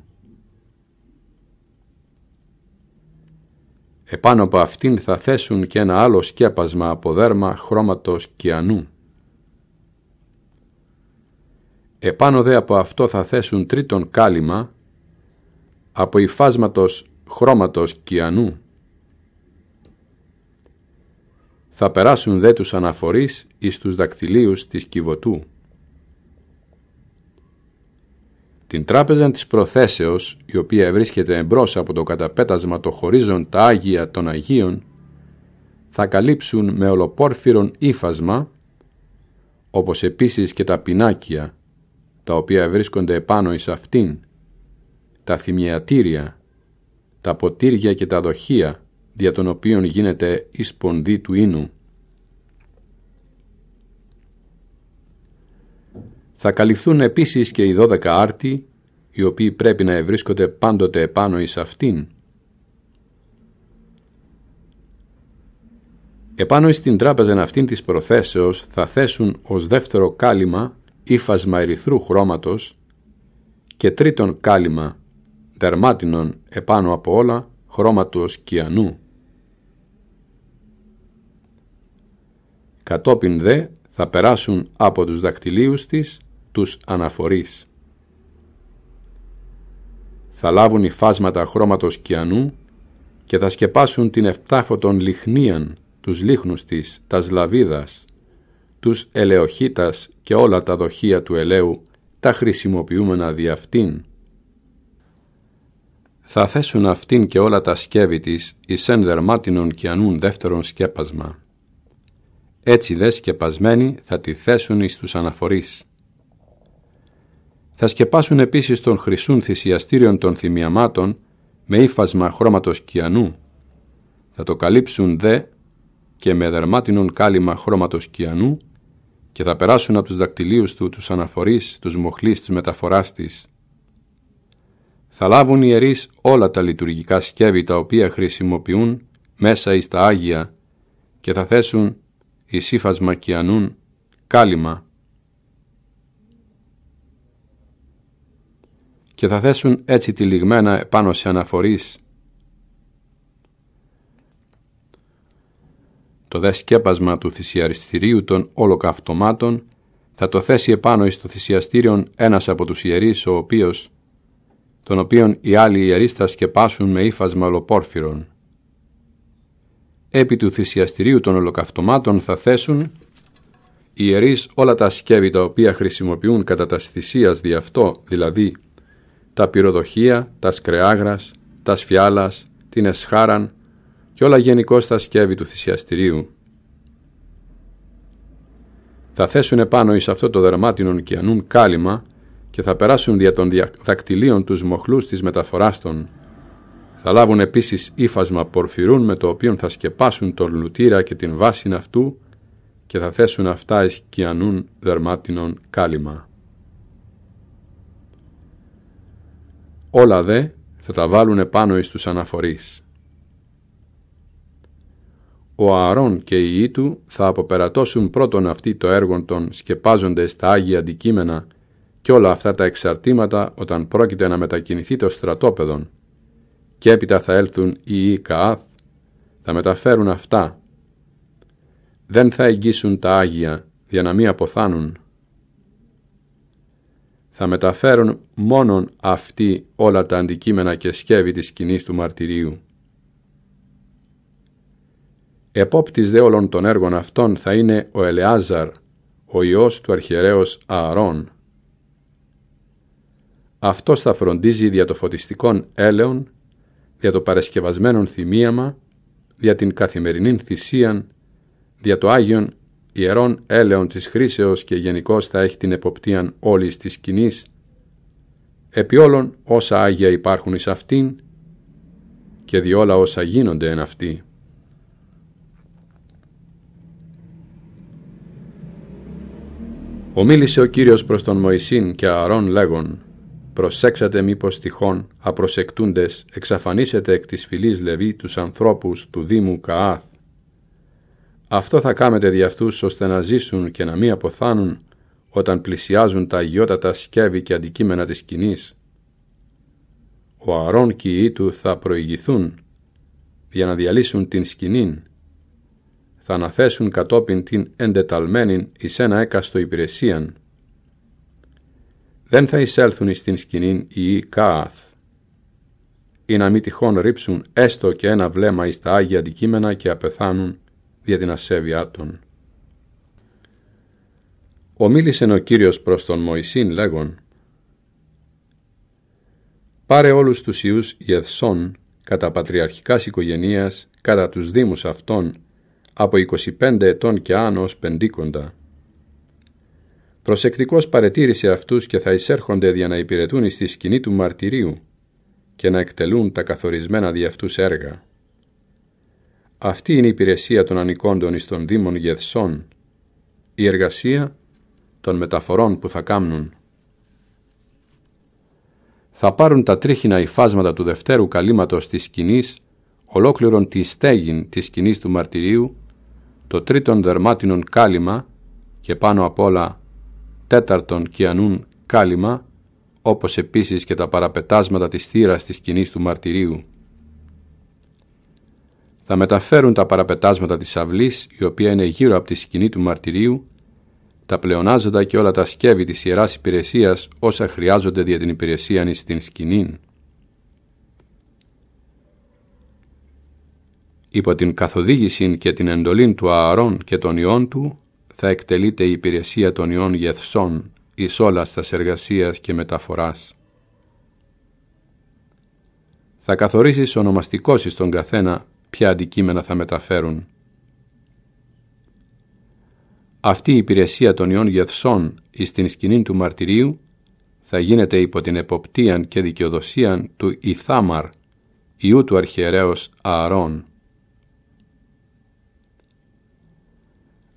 Επάνω από αυτήν θα θέσουν και ένα άλλο σκέπασμα από δέρμα χρώματος κιανού. Επάνω δε από αυτό θα θέσουν τρίτον κάλυμα από υφάσματος χρώματος κιανού Θα περάσουν δε τους αναφορείς εις τους δακτυλίους της Κιβωτού. Την τράπεζα της προθέσεως, η οποία βρίσκεται εμπρός από το καταπέτασμα το χωρίζον τα Άγια των Αγίων, θα καλύψουν με ολοπόρφυρον ύφασμα, όπως επίσης και τα πινάκια, τα οποία βρίσκονται επάνω εις αυτήν, τα θυμιατήρια, τα ποτήρια και τα δοχεία, δια τον οποίων γίνεται η σπονδή του ίνου. Θα καλυφθούν επίσης και οι δώδεκα άρτη... οι οποίοι πρέπει να ευρίσκονται πάντοτε επάνω εις αυτήν. Επάνω εις την τράπεζα αυτήν της προθέσεως θα θέσουν ως δεύτερο κάλυμα ύφασμα ερυθρού χρώματος και τρίτον κάλυμα δερμάτινον επάνω από όλα χρώματος κιανού. Κατόπιν δε θα περάσουν από τους δακτυλίους της τους αναφορείς. Θα λάβουν υφάσματα χρώματος κιανού και θα σκεπάσουν την εφτάφωτον λιχνίαν, τους λίχνους της, τα σλαβίδας, τους ελεοχίτας και όλα τα δοχεία του ελαίου, τα χρησιμοποιούμενα δι' θα θέσουν αυτήν και όλα τα σκεύη της εις εν δερμάτινον και ανούν δεύτερον σκέπασμα. Έτσι δε σκεπασμένοι θα τη θέσουν εις τους αναφορείς. Θα σκεπάσουν επίσης των χρυσούν θυσιαστήριων των θυμιαμάτων με ύφασμα χρώματος κιανού. Θα το καλύψουν δε και με δερμάτινον κάλυμα χρώματος κιανού και θα περάσουν από τους δακτυλίους του τους αναφορείς, τους μοχλείς της μεταφοράς θα λάβουν οι ιερείς όλα τα λειτουργικά σκεύη τα οποία χρησιμοποιούν μέσα εις τα Άγια και θα θέσουν εις ύφασμα και ανούν κάλυμα και θα θέσουν έτσι τυλιγμένα επάνω σε αναφορείς Το δε σκέπασμα του θυσιαριστηρίου των όλοκαυτωμάτων θα το θέσει επάνω εις το θυσιαστήριον ένας από τους ιερείς ο οποίος τον οποίον οι άλλοι ιερείς θα σκεπάσουν με ύφασμα ολοπόρφυρον. Επί του θυσιαστηρίου των ολοκαυτωμάτων θα θέσουν οι ιερείς όλα τα σκεύη τα οποία χρησιμοποιούν κατά τας θυσίας δι' αυτό, δηλαδή τα πυροδοχεία, τα σκρεάγρας, τα σφιάλας, την εσχάραν και όλα γενικώς τα σκεύη του θυσιαστηρίου. Θα θέσουν επάνω εις αυτό το δερμάτινον και κάλυμα και θα περάσουν δια των δακτυλίων τους μοχλούς της μεταφοράς των. Θα λάβουν επίσης ύφασμα πορφυρούν με το οποίο θα σκεπάσουν τον λουτήρα και την βάση αυτού και θα θέσουν αυτά εις κιανούν δερμάτινον κάλυμα. Όλα δε θα τα βάλουν επάνω εις τους αναφορείς. Ο Ααρών και οι Ιήτου θα αποπερατώσουν πρώτον αυτοί το έργο των σκεπάζονται στα Άγια αντικείμενα και όλα αυτά τα εξαρτήματα όταν πρόκειται να μετακινηθεί το στρατόπεδο και έπειτα θα έλθουν οι ΙΚΑΘ, θα μεταφέρουν αυτά. Δεν θα εγγύσουν τα Άγια για να μην αποθάνουν. Θα μεταφέρουν μόνον αυτοί όλα τα αντικείμενα και σκεύη της σκηνής του μαρτυρίου. Επόπτης δε όλων των έργων αυτών θα είναι ο Ελεάζαρ, ο Υιός του αρχιερέως Ααρών. Αυτό θα φροντίζει δια το φωτιστικό έλεον, δια το παρασκευασμένον θυμίαμα, δια την καθημερινή θυσίαν, δια το Άγιον ιερών έλεον της χρήσεως και γενικώς θα έχει την εποπτείαν όλης της κοινή, επί όλων όσα Άγια υπάρχουν εις αυτήν και διόλα όσα γίνονται εν αυτή. Ομίλησε ο Κύριος προς τον Μωυσήν και Ααρών λέγον Προσέξατε μήπως τυχόν απροσεκτούντες εξαφανίσετε εκ της φυλής Λεβί τους ανθρώπους του Δήμου Καάθ. Αυτό θα κάμετε δι' αυτούς ώστε να ζήσουν και να μην αποθάνουν όταν πλησιάζουν τα αγιώτατα σκεύη και αντικείμενα της σκηνής. Ο Αρών και οι του θα προηγηθούν για να διαλύσουν την σκηνή. Θα αναθέσουν κατόπιν την εντεταλμένην εις ένα έκαστο υπηρεσίαν δεν θα εισέλθουν στην σκηνή οι Καάθ ή να μην τυχόν ρίψουν έστω και ένα βλέμμα εις τα Άγια αντικείμενα και απεθάνουν δια την ασέβειά των. Ομίλησε ο Κύριος προς τον Μωυσήν λέγον «Πάρε όλους τους ιούς Ιεθσών, κατά πατριαρχικάς οικογενείας, κατά τους δήμους αυτών, από 25 ετών και άνω ως πεντήκοντα, Προσεκτικώς παρετήρησε αυτούς και θα εισέρχονται για να υπηρετούν στη σκηνή του μαρτυρίου και να εκτελούν τα καθορισμένα δι' αυτούς έργα. Αυτή είναι η υπηρεσία των ανικόντων εις των Δήμων Γεθσών, η εργασία των μεταφορών που θα κάμνουν. Θα πάρουν τα τρίχινα υφάσματα του δευτέρου καλύματος της σκηνής ολόκληρον τη στέγην της σκηνής του μαρτυρίου, το τρίτον δερμάτινον κάλυμα και πάνω απ' όλα τέταρτον κιανούν κάλυμα, όπως επίσης και τα παραπετάσματα της θύρας της σκηνής του μαρτυρίου. Θα μεταφέρουν τα παραπετάσματα της αυλής, η οποία είναι γύρω από τη σκηνή του μαρτυρίου, τα πλεονάζοντα και όλα τα σκεύη της Ιεράς Υπηρεσίας όσα χρειάζονται για την υπηρεσία στην σκηνή. Υπό την καθοδήγηση και την εντολή του Ααρών και των ιών του, θα εκτελείται η υπηρεσία των ιών γευσών εις όλας τας εργασίας και μεταφοράς. Θα καθορίσεις ονομαστικός εις τον καθένα ποια αντικείμενα θα μεταφέρουν. Αυτή η υπηρεσία των ιών γευσών εις την σκηνή του μαρτυρίου θα γίνεται υπό την εποπτείαν και δικαιοδοσίαν του Ιθάμαρ, ιού του αρχιερέως Ααρών.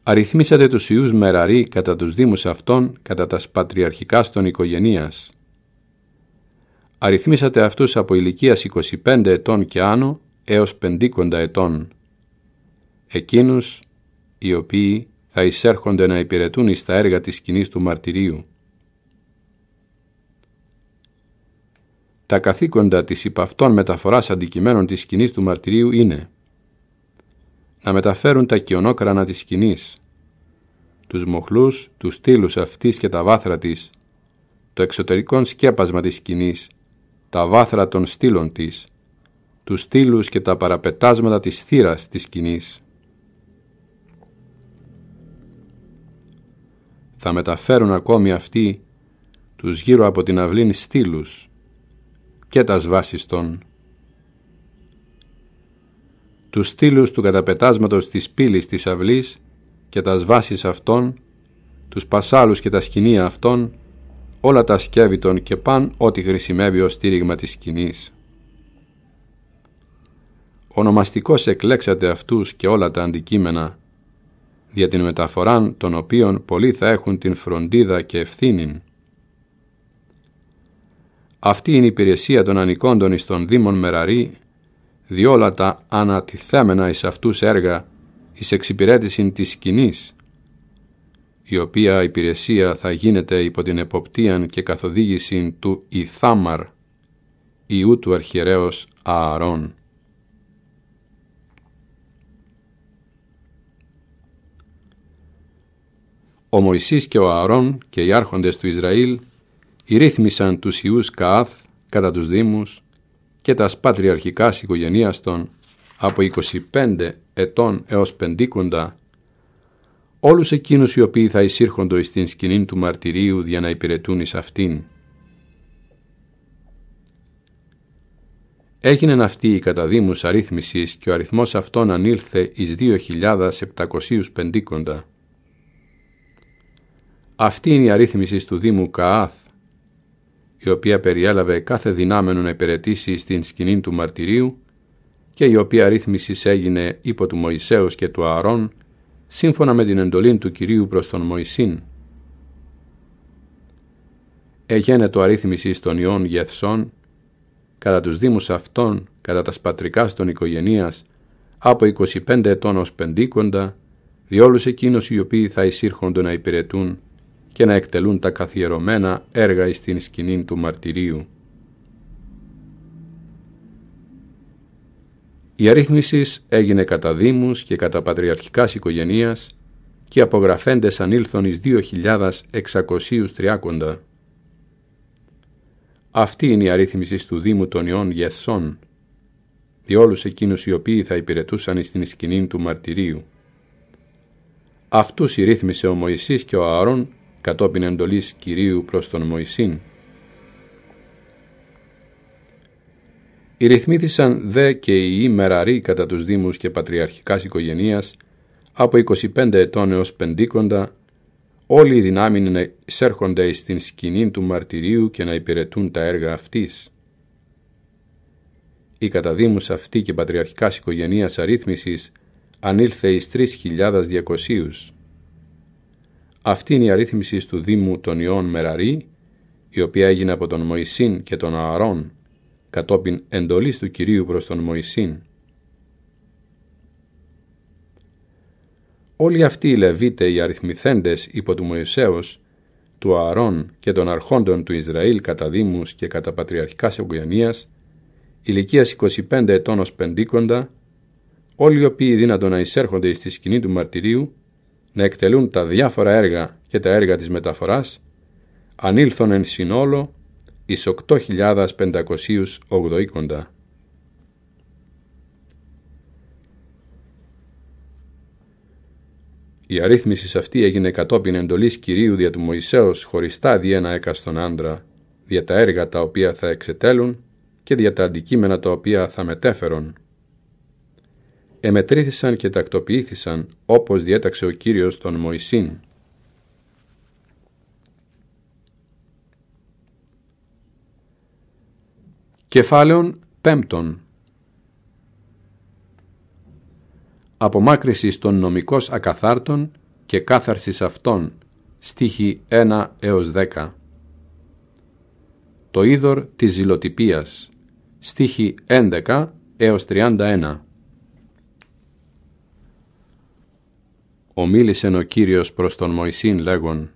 Αριθμίσατε τους Ιούς Μεραρή κατά τους δήμους αυτών, κατά τας πατριαρχικά των οικογενείας. Αριθμίσατε αυτούς από ηλικίας 25 ετών και άνω έως 50 ετών. Εκείνους οι οποίοι θα εισέρχονται να υπηρετούν εις τα έργα της σκηνής του μαρτυρίου. Τα καθήκοντα της υπαυτών μεταφοράς αντικειμένων της σκηνής του μαρτυρίου είναι να μεταφέρουν τα κοιονόκρανα της σκηνής, τους μοχλούς, τους στήλους αυτής και τα βάθρα της, το εξωτερικό σκέπασμα της σκηνής, τα βάθρα των στήλων της, τους στήλους και τα παραπετάσματα της θύρας της σκηνής. Θα μεταφέρουν ακόμη αυτοί τους γύρω από την αυλήν στήλους και τα σβάσιστον. των τους στήλους του καταπετάσματος της πύλης της αυλής και τα βάσεις αυτών, τους πασάλους και τα σκηνία αυτών, όλα τα σκεύη των και παν ό,τι χρησιμεύει ως στήριγμα της σκηνής. Ονομαστικός εκλέξατε αυτούς και όλα τα αντικείμενα, δια την μεταφοράν των οποίων πολλοί θα έχουν την φροντίδα και ευθύνην. Αυτή είναι η υπηρεσία των ανικόντων εις των Δήμων Μεραρή διόλα τα ανατιθέμενα εις αυτούς έργα εις εξυπηρέτηση της σκηνής, η οποία υπηρεσία θα γίνεται υπό την εποπτείαν και καθοδήγηση του Ιθάμαρ, Ιού του Αρχιερέως Ααρών. Ο Μωυσής και ο Ααρών και οι άρχοντες του Ισραήλ ηρύθμισαν τους Ιούς Καάθ κατά τους Δήμους και τας πατριαρχικάς οικογενείας των από 25 ετών έως 50, όλους εκείνους οι οποίοι θα εισήρχονται στην σκηνή του μαρτυρίου για να υπηρετούν εις αυτήν. Έγινε αυτή η καταδήμους αρρύθμισης και ο αριθμός αυτών ανήλθε εις 2.750. Αυτή είναι η αρρύθμιση του Δήμου Καάθ, η οποία περιέλαβε κάθε δυνάμενο να υπηρετήσει στην σκηνή του μαρτυρίου και η οποία ρύθμισης έγινε υπό του Μωυσέως και του Ααρών, σύμφωνα με την εντολή του Κυρίου προς τον Μωυσήν. το αρρύθμιση των ιών γεθσών, κατά τους δήμους αυτών, κατά τα σπατρικά των οικογενείας, από 25 ετών ως πεντήκοντα, διόλους εκείνους οι οποίοι θα εισήρχονται να υπηρετούν και να εκτελούν τα καθιερωμένα έργα εις την σκηνή του μαρτυρίου. Η αρρύθμισης έγινε κατά δήμους και κατά πατριαρχικάς οικογενείας και απογραφέντες ανήλθον εις 2.630. Αυτή είναι η αρρύθμιση του Δήμου των Ιών Γεσσών, δι' όλους εκείνους οι οποίοι θα υπηρετούσαν εις την σκηνή του μαρτυρίου. Αυτούς η ρύθμισε ο Μωυσής και ο Ααρών κατόπιν εντολής Κυρίου προς τον Μωυσήν. Οι δε και οι ημεραροί κατά τους δήμους και πατριαρχικάς οικογενείας από 25 ετών έως πεντήκοντα, όλοι οι δυνάμοι να εισέρχονται στην σκηνή του μαρτυρίου και να υπηρετούν τα έργα αυτής. Η κατά δήμους αυτή και πατριαρχικάς οικογενείας αρρύθμισης ανήλθε εις 3.200. Αυτή είναι η αρρύθμιση του Δήμου των Ιών Μεραρή, η οποία έγινε από τον Μωυσήν και τον Ααρών, κατόπιν εντολής του Κυρίου προς τον Μωυσήν. Όλοι αυτοί οι Λεβίτε, οι αριθμηθέντες υπό του Μωυσέως, του Ααρών και των αρχόντων του Ισραήλ κατά δήμους και κατά πατριαρχικάς οικογενείας, ηλικίας 25 ετών ως πεντήκοντα, όλοι οι οποίοι δύνατον να εισέρχονται στη σκηνή του μαρτυρίου, να εκτελούν τα διάφορα έργα και τα έργα της μεταφοράς, ανήλθον εν συνόλο εις 8.580. Η αρρύθμιση σε αυτή έγινε κατόπιν εντολής Κυρίου δια του Μωυσέως χωριστά δι' ένα έκα στον άντρα, δια τα έργα τα οποία θα εξετέλουν και δια τα αντικείμενα τα οποία θα μετέφερον εμετρήθησαν και τακτοποιήθησαν όπως διέταξε ο Κύριος τον Μωυσήν. Κεφάλαιον 5. Απομάκρυσης των νομικός ακαθάρτων και κάθαρσης αυτών στίχη 1 έως 10 Το είδωρ της ζηλοτυπίας στίχη 11 έως 31 ομίλησεν ο Κύριος προς τον Μωυσήν λέγον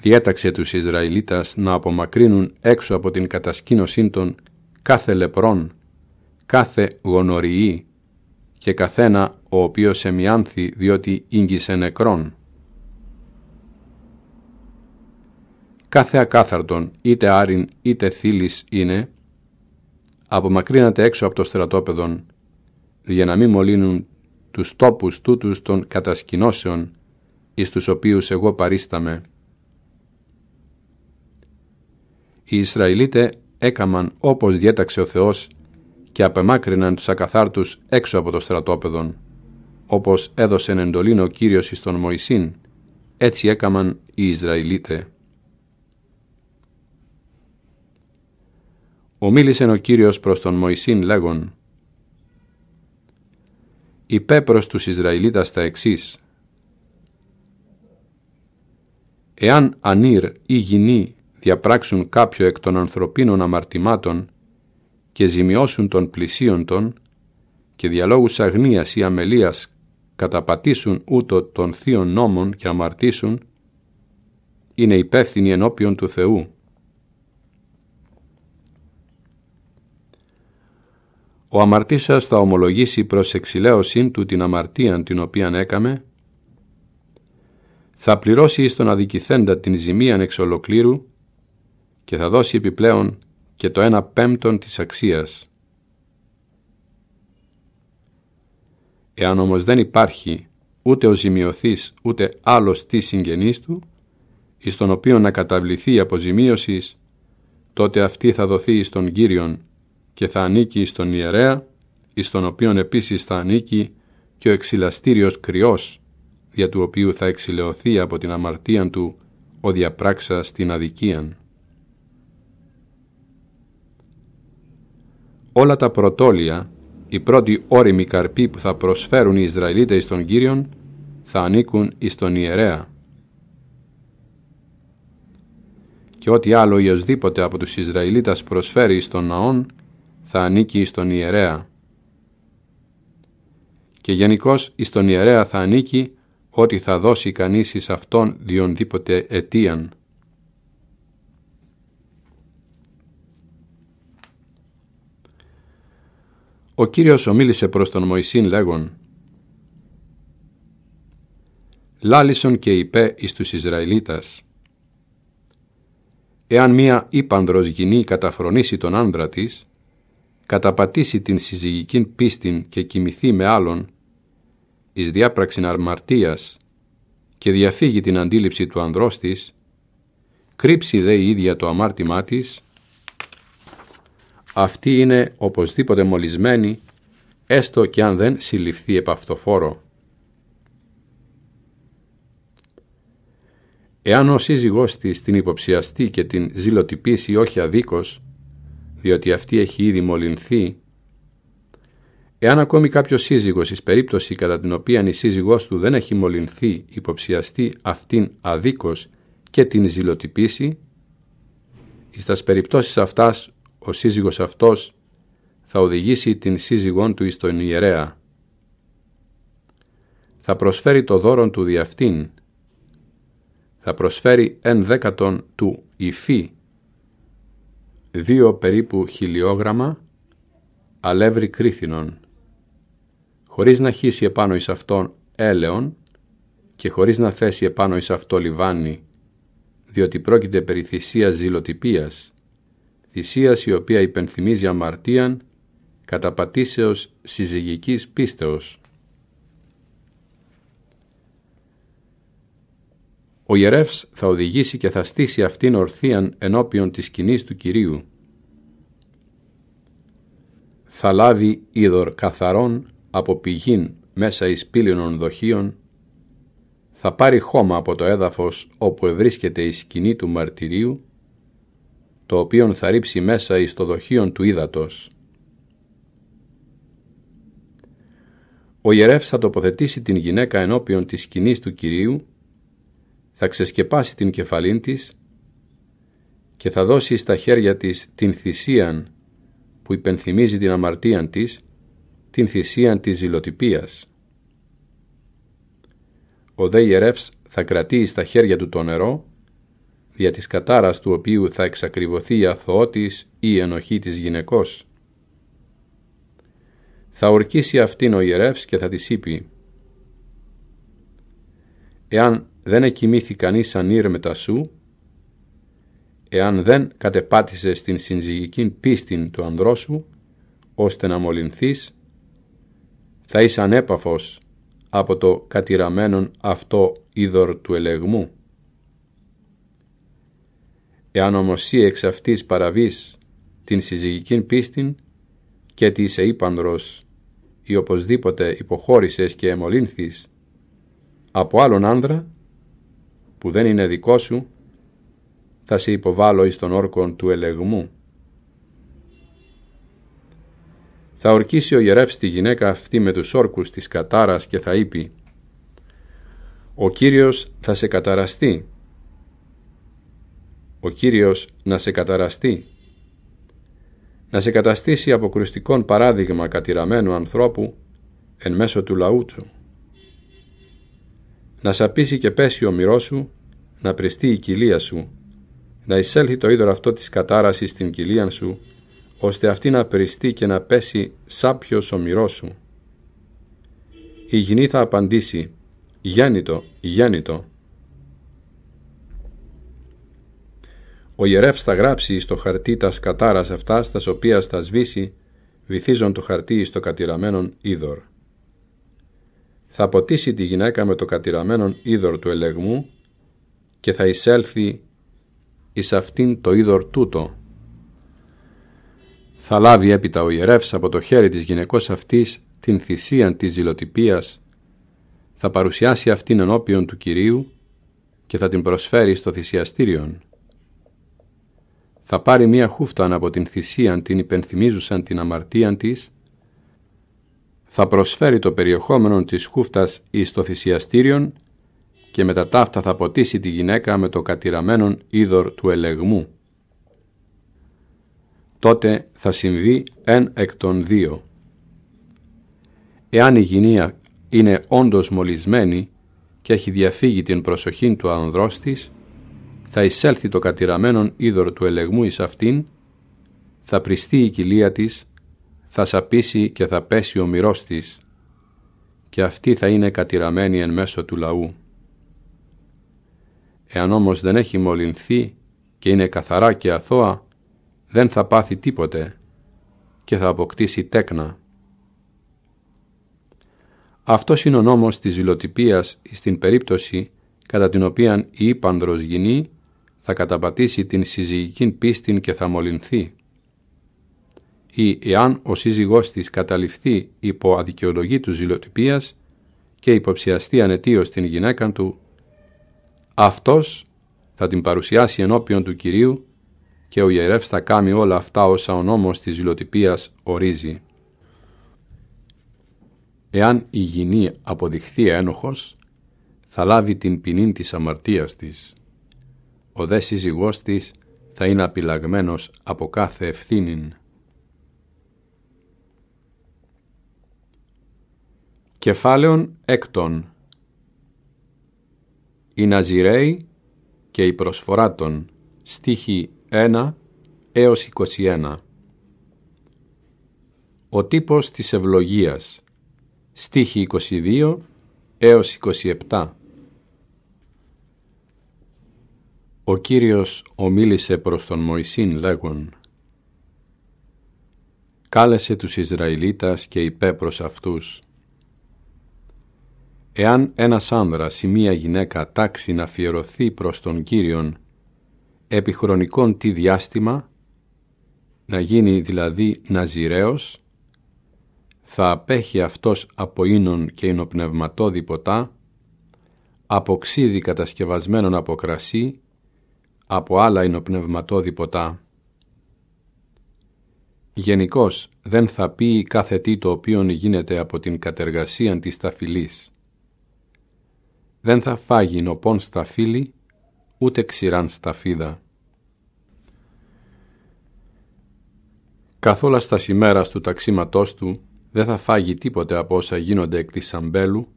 «Διέταξε τους Ισραηλίτας να απομακρύνουν έξω από την κατασκήνωσή των κάθε λεπρόν, κάθε γονοριή και καθένα ο οποίος εμιάνθη διότι ίγγισε νεκρόν. Κάθε ακάθαρτον είτε άριν είτε θύλης είναι απομακρύνατε έξω από το στρατόπεδο για να μην μολύνουν τους τόπους τούτους των κατασκηνώσεων, εις τους οποίους εγώ παρίσταμαι. Οι Ισραηλίτε έκαμαν όπως διέταξε ο Θεός και απεμάκρυναν τους ακαθάρτους έξω από το στρατόπεδο, όπως έδωσε εντολήν ο Κύριος εις τον Μωυσήν, έτσι έκαμαν οι Ισραηλίτε. Ομίλησε ο Κύριος προς τον Μωυσήν λέγον είπε προς τους Ισραηλίτας τα εξής «Εάν ανήρ ή γυνή διαπράξουν κάποιο εκ των ανθρωπίνων αμαρτημάτων και ζημιώσουν των πλησίον των και διαλόγους αγνίας ή αμελίας καταπατήσουν ούτω των θείων νόμων και αμαρτήσουν, είναι υπεύθυνοι ενώπιον του Θεού ο αμαρτής θα ομολογήσει προς εξηλαίωσιν του την αμαρτία την οποίαν έκαμε, θα πληρώσει εις τον αδικηθέντα την ζημίαν εξ ολοκλήρου και θα δώσει επιπλέον και το ένα πέμπτον της αξίας. Εάν όμως δεν υπάρχει ούτε ο ζημιωθής ούτε άλλος της συγγενής του, εις τον οποίο να καταβληθεί η αποζημίωσης, τότε αυτή θα δοθεί εις τον Κύριον και θα ανήκει στον ιερέα, εις τον οποίον επίσης θα ανήκει και ο εξυλαστήριος κρυός, δια του οποίου θα εξηλαιωθεί από την αμαρτία του ο διαπράξα την αδικίαν. Όλα τα πρωτόλια, οι πρώτοι όρημοι καρποί που θα προσφέρουν οι Ισραηλίτες στον Κύριον, θα ανήκουν εις τον ιερέα. Και ό,τι άλλο ή από τους Ισραηλίτας προσφέρει στον ναόν, θα ανήκει στον ιερέα. Και γενικώς στον ιερέα θα ανήκει ότι θα δώσει κανείς εις αυτόν διονδήποτε αιτίαν. Ο Κύριος ομίλησε προς τον Μωυσήν λέγον «Λάλησον και είπε εις τους Ισραηλίτας «Εάν μία ύπανδρος γυνή καταφρονήσει τον άνδρα της, καταπατήσει την συζυγική πίστη και κοιμηθεί με άλλον, εις διάπραξη αρμαρτίας και διαφύγει την αντίληψη του ανδρός της, κρύψει δε η ίδια το αμάρτημά της, αυτή είναι οπωσδήποτε μολυσμένη, έστω και αν δεν συλληφθεί επαυτοφόρο. Εάν ο σύζυγός της την υποψιαστεί και την ζηλοτυπήσει όχι αδίκως, διότι αυτή έχει ήδη μολυνθεί, εάν ακόμη κάποιος σύζυγος εις περίπτωση κατά την οποία η σύζυγός του δεν έχει μολυνθεί υποψιαστεί αυτήν αδίκως και την ζηλοτυπήσει, εις τας περιπτώσεις αυτάς ο σύζυγος αυτός θα οδηγήσει την σύζυγόν του εις τον ιερέα. Θα προσφέρει το δώρον του δι' αυτήν. Θα προσφέρει εν δέκατον του υφή δύο περίπου χιλιόγραμμα αλεύρι κρίθινων, χωρίς να χύσει επάνω εις αυτόν έλεον και χωρίς να θέσει επάνω εις αυτό λιβάνι, διότι πρόκειται περί θυσίας ζηλοτυπίας, θυσίας η οποία υπενθυμίζει αμαρτίαν καταπατήσεως συζυγικής πίστεως. Ο ιερεύς θα οδηγήσει και θα στήσει αυτήν ορθίαν ενώπιον της σκηνής του Κυρίου. Θα λάβει είδωρ καθαρών από πηγήν μέσα εις πύλινων δοχείων, θα πάρει χώμα από το έδαφος όπου ευρίσκεται η σκηνή του μαρτυρίου, το οποίον θα ρίψει μέσα εις το δοχείον του ύδατος. Ο ιερεύς θα τοποθετήσει την γυναίκα ενώπιον της σκηνής του Κυρίου θα ξεσκεπάσει την κεφαλήν της και θα δώσει στα χέρια της την θυσίαν που υπενθυμίζει την αμαρτίαν της, την θυσίαν της ζηλοτυπίας. Ο δε ιερεύς θα κρατεί στα χέρια του το νερό, δια της κατάρας του οποίου θα εξακριβωθεί η αθωότης ή η ενοχή της γυναικός. Θα ορκίσει αυτήν ο ιερεύς και θα της είπει Εάν δεν εκοιμήθη κανείς ανήρμετα σου, εάν δεν κατεπάτησε στην συνζυγική πίστη του ανδρός σου, ώστε να μολυνθείς, θα είσαι ανέπαφος από το κατηραμένον αυτό είδωρ του ελεγμού. Εάν όμως εσύ εξ αυτής παραβείς την συζυγική πίστην και τη είσαι ύπανδρος ή οπωσδήποτε υποχώρησες και εμολύνθεις από άλλον άνδρα, που δεν είναι δικό σου, θα σε υποβάλω εις τον όρκο του ελεγμού. Θα ορκίσει ο γερεύς τη γυναίκα αυτή με τους όρκους της κατάρας και θα είπε «Ο Κύριος θα σε καταραστεί». Ο Κύριος να σε καταραστεί. Να σε καταστήσει αποκρουστικόν παράδειγμα κατηραμένου ανθρώπου εν μέσω του λαού του να σαπίσει και πέσει ο μυρός σου, να πριστεί η κοιλία σου, να εισέλθει το είδωρο αυτό της κατάρασης στην κοιλία σου, ώστε αυτή να πριστεί και να πέσει σάπιος ο μυρός σου. Η γυνή θα απαντήσει «Γέννητο, γέννητο». Ο ιερεύς θα γράψει στο χαρτί τας κατάρας αυτάς, τας οποίας θα σβήσει, βυθίζον το χαρτί στο κατηραμένον είδωρ θα ποτίσει τη γυναίκα με το κατηραμένον είδωρ του ελεγμού και θα εισέλθει εις αυτήν το είδωρ τούτο. Θα λάβει έπειτα ο ιερεύς από το χέρι της γυναικός αυτής την θυσίαν της ζηλοτυπίας, θα παρουσιάσει αυτήν ενώπιον του Κυρίου και θα την προσφέρει στο θυσιαστήριον. Θα πάρει μία χούφτα από την θυσίαν την υπενθυμίζουσαν την αμαρτίαν της θα προσφέρει το περιεχόμενο της χούφτας εις το θυσιαστήριον και με τα ταύτα θα ποτίσει τη γυναίκα με το κατηραμένον είδωρ του ελεγμού. Τότε θα συμβεί εν εκ των δύο. Εάν η γυνία είναι όντως μολυσμένη και έχει διαφύγει την προσοχή του ανδρός της, θα εισέλθει το κατηραμένον είδωρ του ελεγμού εις αυτήν, θα πριστεί η κοιλία της θα σαπίσει και θα πέσει ο μυρός της και αυτή θα είναι κατηραμένη εν μέσω του λαού. Εάν όμως δεν έχει μολυνθεί και είναι καθαρά και αθώα, δεν θα πάθει τίποτε και θα αποκτήσει τέκνα. Αυτός είναι ο νόμος της ζηλοτυπίας στην περίπτωση κατά την οποία η ύπανδρος γυνή θα καταπατήσει την συζυγική πίστη και θα μολυνθεί ή εάν ο σύζυγός της καταληφθεί υπό αδικαιολογή του ζηλοτυπίας και υποψιαστεί ανετίως την γυναίκα του, αυτός θα την παρουσιάσει ενώπιον του Κυρίου και ο ιερεύς θα κάνει όλα αυτά όσα ο νόμος της ζηλοτυπίας ορίζει. Εάν η γυνή αποδειχθεί ένοχος, θα λάβει την ποινή της αμαρτίας της. Ο δε σύζυγός της θα είναι απειλαγμένος από κάθε ευθύνην. Κεφάλαιον έκτον Οι Ναζιρέοι και η προσφορά των στίχη 1 έως 21 Ο τύπος της ευλογίας στίχη 22 έως 27 Ο Κύριος ομίλησε προς τον Μωυσήν λέγον «Κάλεσε τους Ισραηλίτας και είπε προς αυτούς Εάν ένας άνδρας ή μία γυναίκα τάξει να αφιερωθεί προς τον Κύριον χρονικών τι διάστημα, να γίνει δηλαδή ναζιραίος, θα απέχει αυτός από ίνων και ινοπνευματώδη ποτά, από ξύδι κατασκευασμένων από κρασί, από άλλα ινοπνευματώδη ποτά. Γενικώς δεν θα πει κάθε τι το οποίο γίνεται από την κατεργασία της ταφυλής δεν θα φάγει νοπών στα φύλλη, ούτε ξηράν στα φίδα. Καθόλα στα σημέρας του ταξίματός του δεν θα φάγει τίποτε από όσα γίνονται εκ της αμπέλου,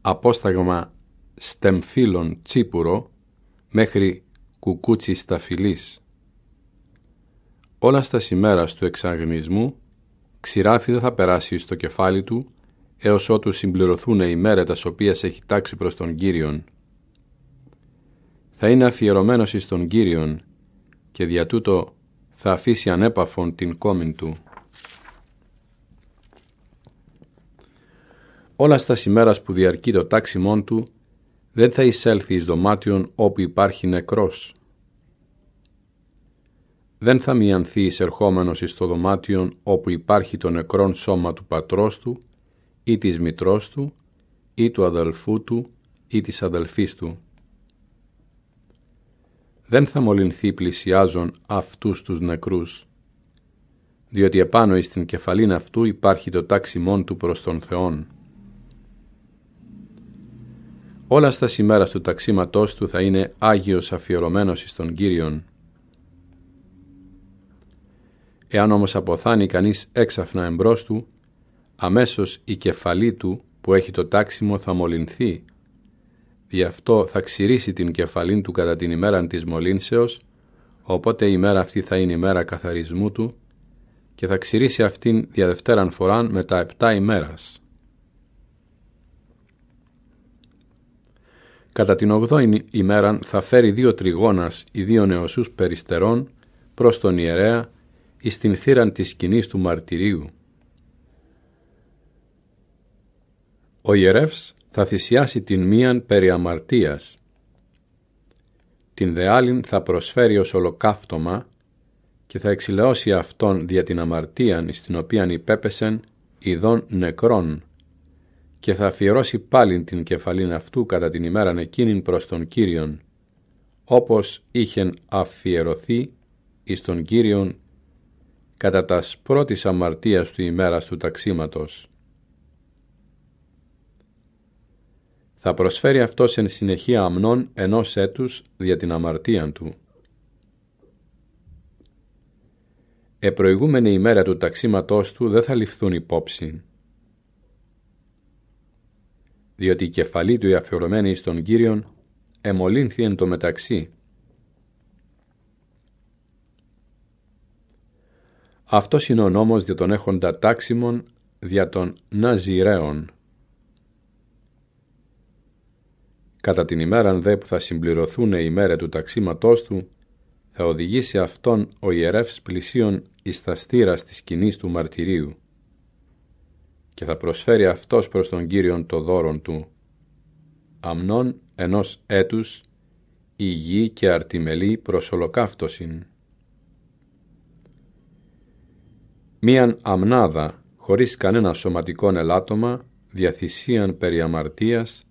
απόσταγμα στεμφύλων τσίπουρο μέχρι κουκούτσι φυλής Όλα στα σημέρας του εξαγνισμού, ξηράφι δεν θα περάσει στο κεφάλι του, έως ότου συμπληρωθούν η μέρες τας οποίας έχει τάξει προς τον Κύριον. Θα είναι αφιερωμένος εις τον Κύριον και δια τούτο θα αφήσει ανέπαφον την κόμην του. Όλα στα σημέρας που διαρκεί το τάξιμόν του δεν θα εισέλθει εις δωμάτιον όπου υπάρχει νεκρός. Δεν θα μειανθεί εισερχόμενος εις το δωμάτιον όπου υπάρχει το νεκρόν σώμα του πατρός του ή της μητρός του ή του αδελφού του ή της αδελφής του. Δεν θα μολυνθεί πλησιάζον αυτούς τους νεκρούς, διότι επάνω εις την κεφαλήν αυτού υπάρχει το τάξιμόν του προς τον Θεόν. Όλα στα σημέρα του ταξίματός του θα είναι Άγιος αφιερωμένος εις τον Κύριον. Εάν όμως αποθάνει κανείς έξαφνα εμπρός του, αμέσως η κεφαλή του που έχει το τάξιμο θα μολυνθεί. Γι' αυτό θα ξηρίσει την κεφαλή του κατά την ημέρα της μολύνσεως, οπότε η μέρα αυτή θα είναι η μέρα καθαρισμού του και θα ξηρίσει αυτήν διαδευτέραν φοράν με τα επτά ημέρας. Κατά την ογδόη ημέρα θα φέρει δύο τριγώνας οι δύο νεοσούς περιστερών προς τον ιερέα ή στην θύραν της σκηνής του μαρτυρίου ο ιερεύς θα θυσιάσει την μίαν περί αμαρτίας. Την δε άλλην θα προσφέρει ως ολοκαύτωμα και θα εξηλαιώσει αυτόν δια την αμαρτίαν στην οποίαν υπέπεσεν ειδών νεκρών και θα αφιερώσει πάλιν την κεφαλήν αυτού κατά την ημέραν εκείνην προς τον Κύριον, όπως είχεν αφιερωθεί εις τον Κύριον κατά τας πρώτης αμαρτίας του ημέρας του ταξίματος. Θα προσφέρει αυτό εν συνεχεία αμνών ενός έτους δια την αμαρτίαν του. Επροηγούμενη ημέρα του ταξίματός του δεν θα ληφθούν υπόψη. Διότι η κεφαλή του η αφιερωμένη στον Κύριον εμολύνθη εν το μεταξύ. Αυτός είναι ο νόμος δια τον έχοντα ταξιμον δια των ναζιραίων. Κατά την ημέραν δε που θα συμπληρωθούν η μέρα του ταξίματός του, θα οδηγήσει αυτόν ο ιερεύς πλησίων εις τα στήρα της του μαρτυρίου και θα προσφέρει αυτός προς τον Κύριον το δώρον του. Αμνών ενός έτους, υγιή και αρτιμελή προς ολοκαύτωσιν. Μίαν αμνάδα, χωρίς κανένα σωματικόν ελάττωμα, διαθυσίαν περί αμαρτίας,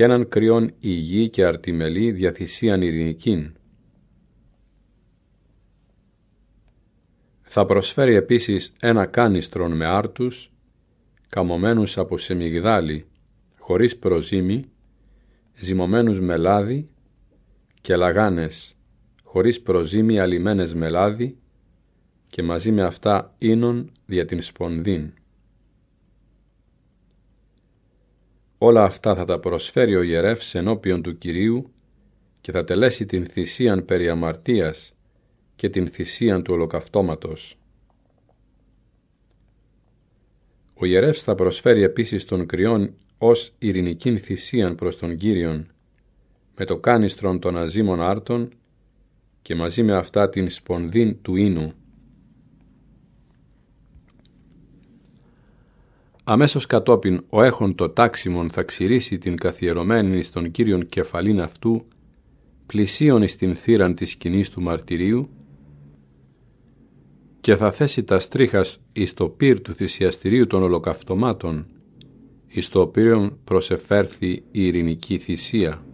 και έναν κρυόν υγιή και αρτιμελή διαθυσίαν ειρηνικήν. Θα προσφέρει επίσης ένα κάνιστρον με άρτους, καμωμένους από σεμιγδάλι, χωρίς προζύμι, ζυμωμένους μελάδι και λαγάνες, χωρίς προζύμι αλιμένες με και μαζί με αυτά ίνων δια την σπονδύν. Όλα αυτά θα τα προσφέρει ο ιερεύς ενώπιον του Κυρίου και θα τελέσει την θυσίαν περί αμαρτίας και την θυσίαν του ολοκαυτώματος. Ο ιερεύς θα προσφέρει επίσης τον κρυόν ως ειρηνικήν θυσίαν προς τον Κύριον, με το κάνιστρον των αζήμων άρτων και μαζί με αυτά την σπονδύν του ίνου. Αμέσως κατόπιν ο έχων το τάξιμον θα ξηρίσει την καθιερωμένη στον Κύριον κεφαλήν αυτού, πλησίον την θύραν της σκηνής του μαρτυρίου και θα θέσει τα στρίχας εις το πύρ του θυσιαστηρίου των ολοκαυτωμάτων, εις το οποίο προσεφέρθη η ειρηνική θυσία.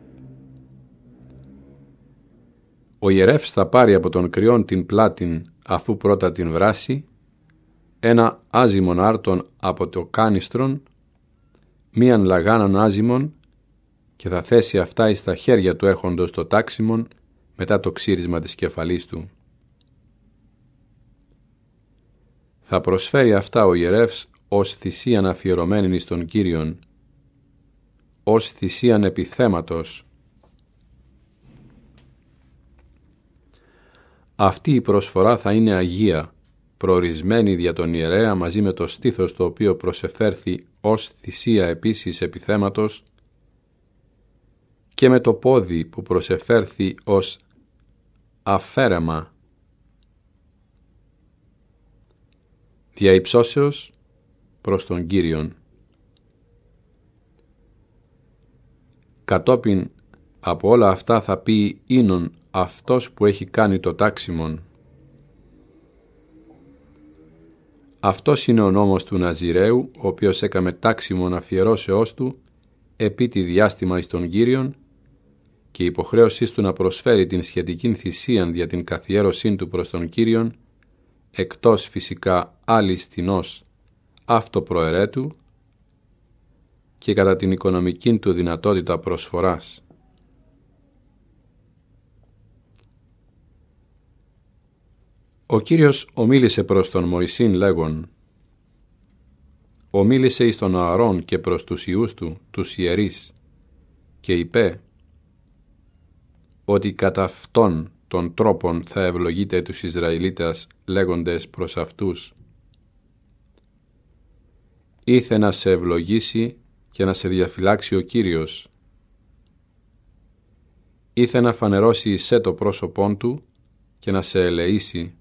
Ο ιερεύς θα πάρει από τον κρυόν την πλάτην αφού πρώτα την βράσει ένα άζυμον άρτον από το κάνιστρον, μίαν λαγάναν άζυμον και θα θέσει αυτά εις τα χέρια του έχοντος το τάξιμον μετά το ξύρισμα της κεφαλής του. Θα προσφέρει αυτά ο ιερεύς ως θυσία αφιερωμένην εις τον Κύριον, ως θυσίαν επιθέματος. Αυτή η προσφορά θα είναι Αγία, προορισμένη δια τον ιερέα μαζί με το στήθος το οποίο προσεφέρθη ως θυσία επίσης επιθέματος και με το πόδι που προσεφέρθη ως αφαίρεμα ύψωσεως προς τον Κύριον. Κατόπιν από όλα αυτά θα πει ίνον αυτός που έχει κάνει το τάξιμον. Αυτός είναι ο νόμος του Ναζιρέου, ο οποίος έκαμε να αφιερώσεώς του επί τη διάστημα εις τον Κύριον και η υποχρέωσής του να προσφέρει την σχετική θυσία για την καθιέρωσή του προς τον Κύριον, εκτός φυσικά άλλης τεινός αυτοπροαιρέτου και κατά την οικονομική του δυνατότητα προσφοράς. Ο Κύριος ομίλησε προς τον Μωυσήν λέγον «Ομίλησε εις τον Ααρών και προς τους ιούς του, τους ιερείς, και είπε ότι κατά αυτόν των τρόπων θα ευλογείτε τους Ισραηλίτας λέγοντες προς αυτούς. Ήθε να σε ευλογήσει και να σε διαφυλάξει ο Κύριος. Ήθε να φανερώσει σε το πρόσωπόν Του και να σε ελεήσει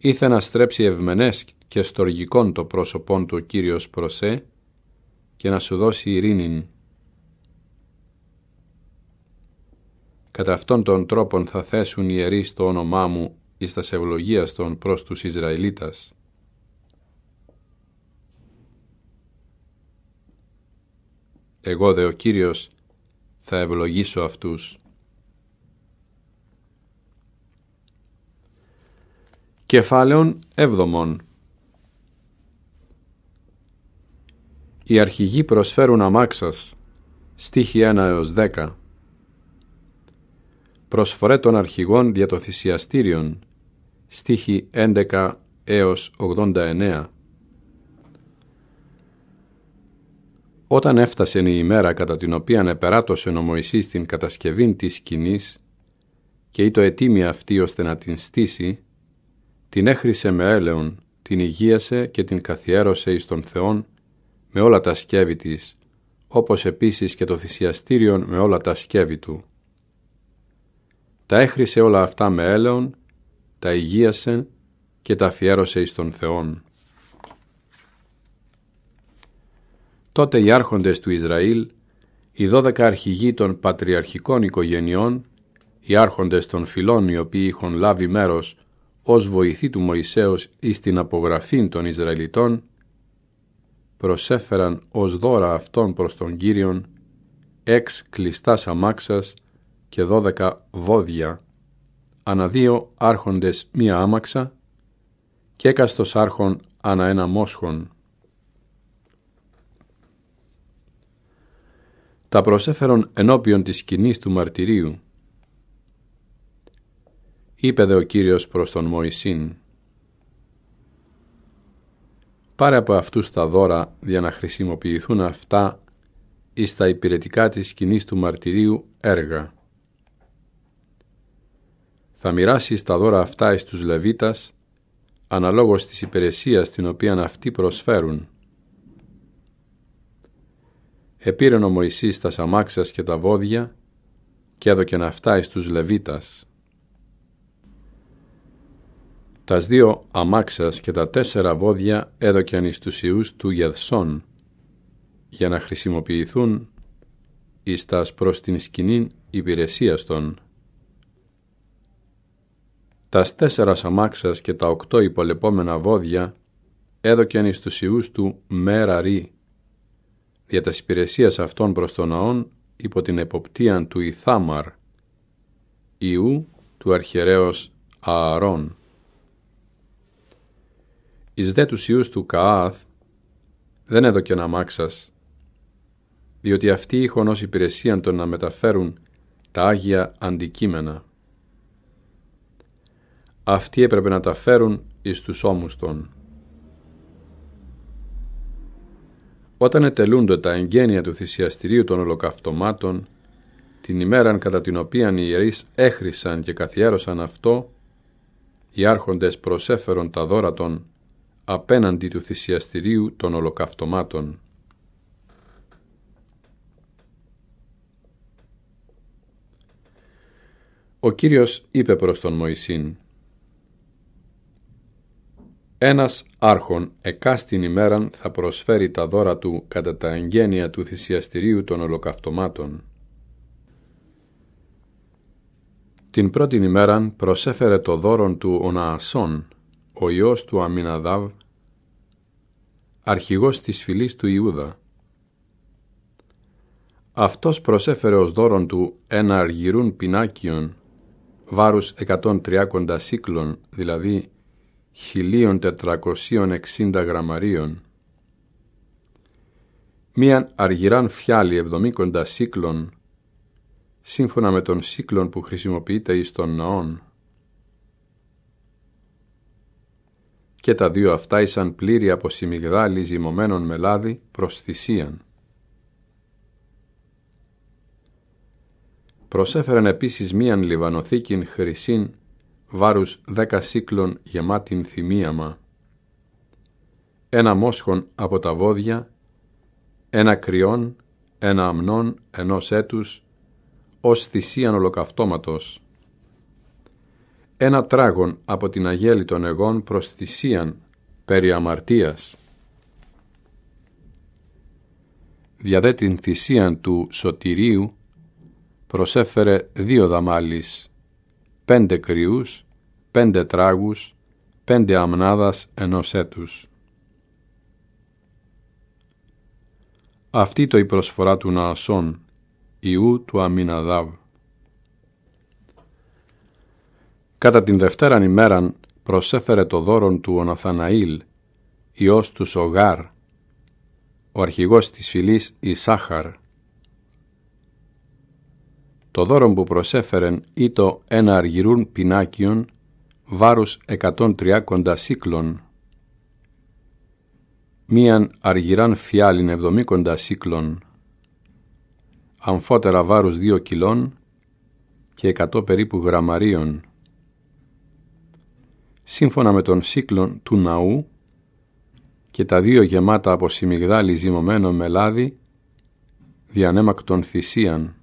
Ήθε να στρέψει ευμενές και στοργικών το πρόσωπόν του ο Κύριος προσέ και να σου δώσει ειρήνη. Κατά αυτόν τον τρόπον θα θέσουν ιερεί το όνομά μου εις τας ευλογίας των προς τους Ισραηλίτας. Εγώ δε ο Κύριος θα ευλογήσω αυτούς. Κεφάλαιον 7 Οι αρχηγοί προσφέρουν αμάξας, στίχη 1 έως 10. Προσφορέ των αρχηγών δια το θυσιαστήριον, στίχη 11 έως 89. Όταν έφτασε η ημέρα κατά την οποία επεράτωσε ο Μωυσής την κατασκευήν της σκηνής και είτο ετοίμη αυτή ώστε να την στήσει, την έχρισε με έλεον, την υγίασε και την καθιέρωσε εις τον Θεόν με όλα τα σκεύη της, όπως επίσης και το θυσιαστήριον με όλα τα σκεύη του. Τα έχρισε όλα αυτά με έλεον, τα υγίασε και τα αφιέρωσε εις τον Θεόν. Τότε οι άρχοντες του Ισραήλ, οι δώδεκα αρχηγοί των πατριαρχικών οικογενειών, οι άρχοντες των φυλών οι οποίοι είχαν λάβει μέρος ως βοηθή του Μωυσέως εις την απογραφήν των Ισραηλιτών, προσέφεραν ως δώρα αυτών προς τον Κύριον έξ κλειστάς αμάξας και δώδεκα βόδια, ανά δύο άρχοντες μία άμαξα και έκαστος άρχον ανά ένα μόσχον. Τα προσέφερον ενώπιον της σκηνής του μαρτυρίου είπε δε ο Κύριος προς τον Μωυσήν «Πάρε από αυτούς τα δώρα για να χρησιμοποιηθούν αυτά εις τα υπηρετικά της σκηνής του μαρτυρίου έργα. Θα μοιράσεις τα δώρα αυτά εις τους Λεβίτας αναλόγως της υπηρεσίας την οποία αυτοί προσφέρουν. Επήρεν ο Μωυσής τα σαμάξας και τα βόδια και έδωκεν αυτά εις τους Λεβίτας τας δύο αμάξας και τα τέσσερα βόδια έδωκαν εις τους του Γεδσόν, για να χρησιμοποιηθούν εις τας προς την σκηνήν υπηρεσίας των. Τας τέσσερας αμάξας και τα οκτώ υπολεπόμενα βόδια έδωκαν εις τους ιούς του Μέραρη, για τας υπηρεσίας αυτών προς τον ναόν υπό την εποπτείαν του Ιθάμαρ, ιού του αρχιερέως Ααρών. Εις δε τους ιούς του Καάθ δεν έδωκε να μάξας, διότι αυτοί είχαν ως υπηρεσίαν τον να μεταφέρουν τα Άγια αντικείμενα. Αυτοί έπρεπε να τα φέρουν εις τους ώμους Τον. Όταν ετελούνται τα εγγένεια του θυσιαστηρίου των ολοκαυτωμάτων, την ημέραν κατά την οποία οι ιερείς έχρισαν και καθιέρωσαν αυτό, οι άρχοντες προσέφερον τα δώρα των απέναντι του θυσιαστηρίου των ολοκαυτωμάτων. Ο Κύριος είπε προς τον Μωυσήν «Ένας άρχον εκάστην ημέραν θα προσφέρει τα δώρα του κατά τα εγγένεια του θυσιαστηρίου των ολοκαυτωμάτων». Την πρώτη ημέραν προσέφερε το δώρον του ο Ναασόν, ο ιός του Αμιναδάβ, αρχηγός της φυλής του Ιούδα. Αυτός προσέφερε ως δώρον του ένα αργυρούν πινάκιον, βάρους 130 σύκλων, δηλαδή 1460 γραμμαρίων, μίαν αργυράν φιάλη 70 σύκλων, σύμφωνα με τον σύκλον που χρησιμοποιείται εις των ναών, και τα δύο αυτά ήσαν πλήρη από σιμιγδάλι ζυμωμένων με λάδι προς θυσίαν. Προσέφεραν επίσης μίαν λιβανοθήκην χρυσήν βάρους δέκα σύκλων γεμάτην θυμίαμα, ένα μόσχον από τα βόδια, ένα κρυόν, ένα αμνόν ενός έτους, ως θυσίαν ολοκαυτώματος, ένα τράγον από την αγέλη των εγών προς θυσίαν περί αμαρτίας. Διαδέ την θυσίαν του σωτηρίου προσέφερε δύο δαμάλεις, πέντε κρυούς, πέντε τράγους, πέντε αμνάδας ενός έτους. Αυτή το η προσφορά του Ναασόν, Ιού του Αμιναδάβ. Κατά την Δευτέραν ημέραν προσέφερε το δώρον του ο Ναθαναήλ, ιός του Σογάρ, ο αρχηγός της φυλής Ισάχαρ. Το δώρον που προσέφερεν ήτο ένα αργυρούν πινάκιον βάρους 130 σύκλων, μίαν αργυράν φιάλιν 70 σύκλων, αμφότερα βάρους 2 κιλών και 100 περίπου γραμμαρίων, σύμφωνα με τον σύκλον του ναού και τα δύο γεμάτα από σιμιγδάλι ζυμωμένο μελάδι λάδι διανέμακτον θυσίαν.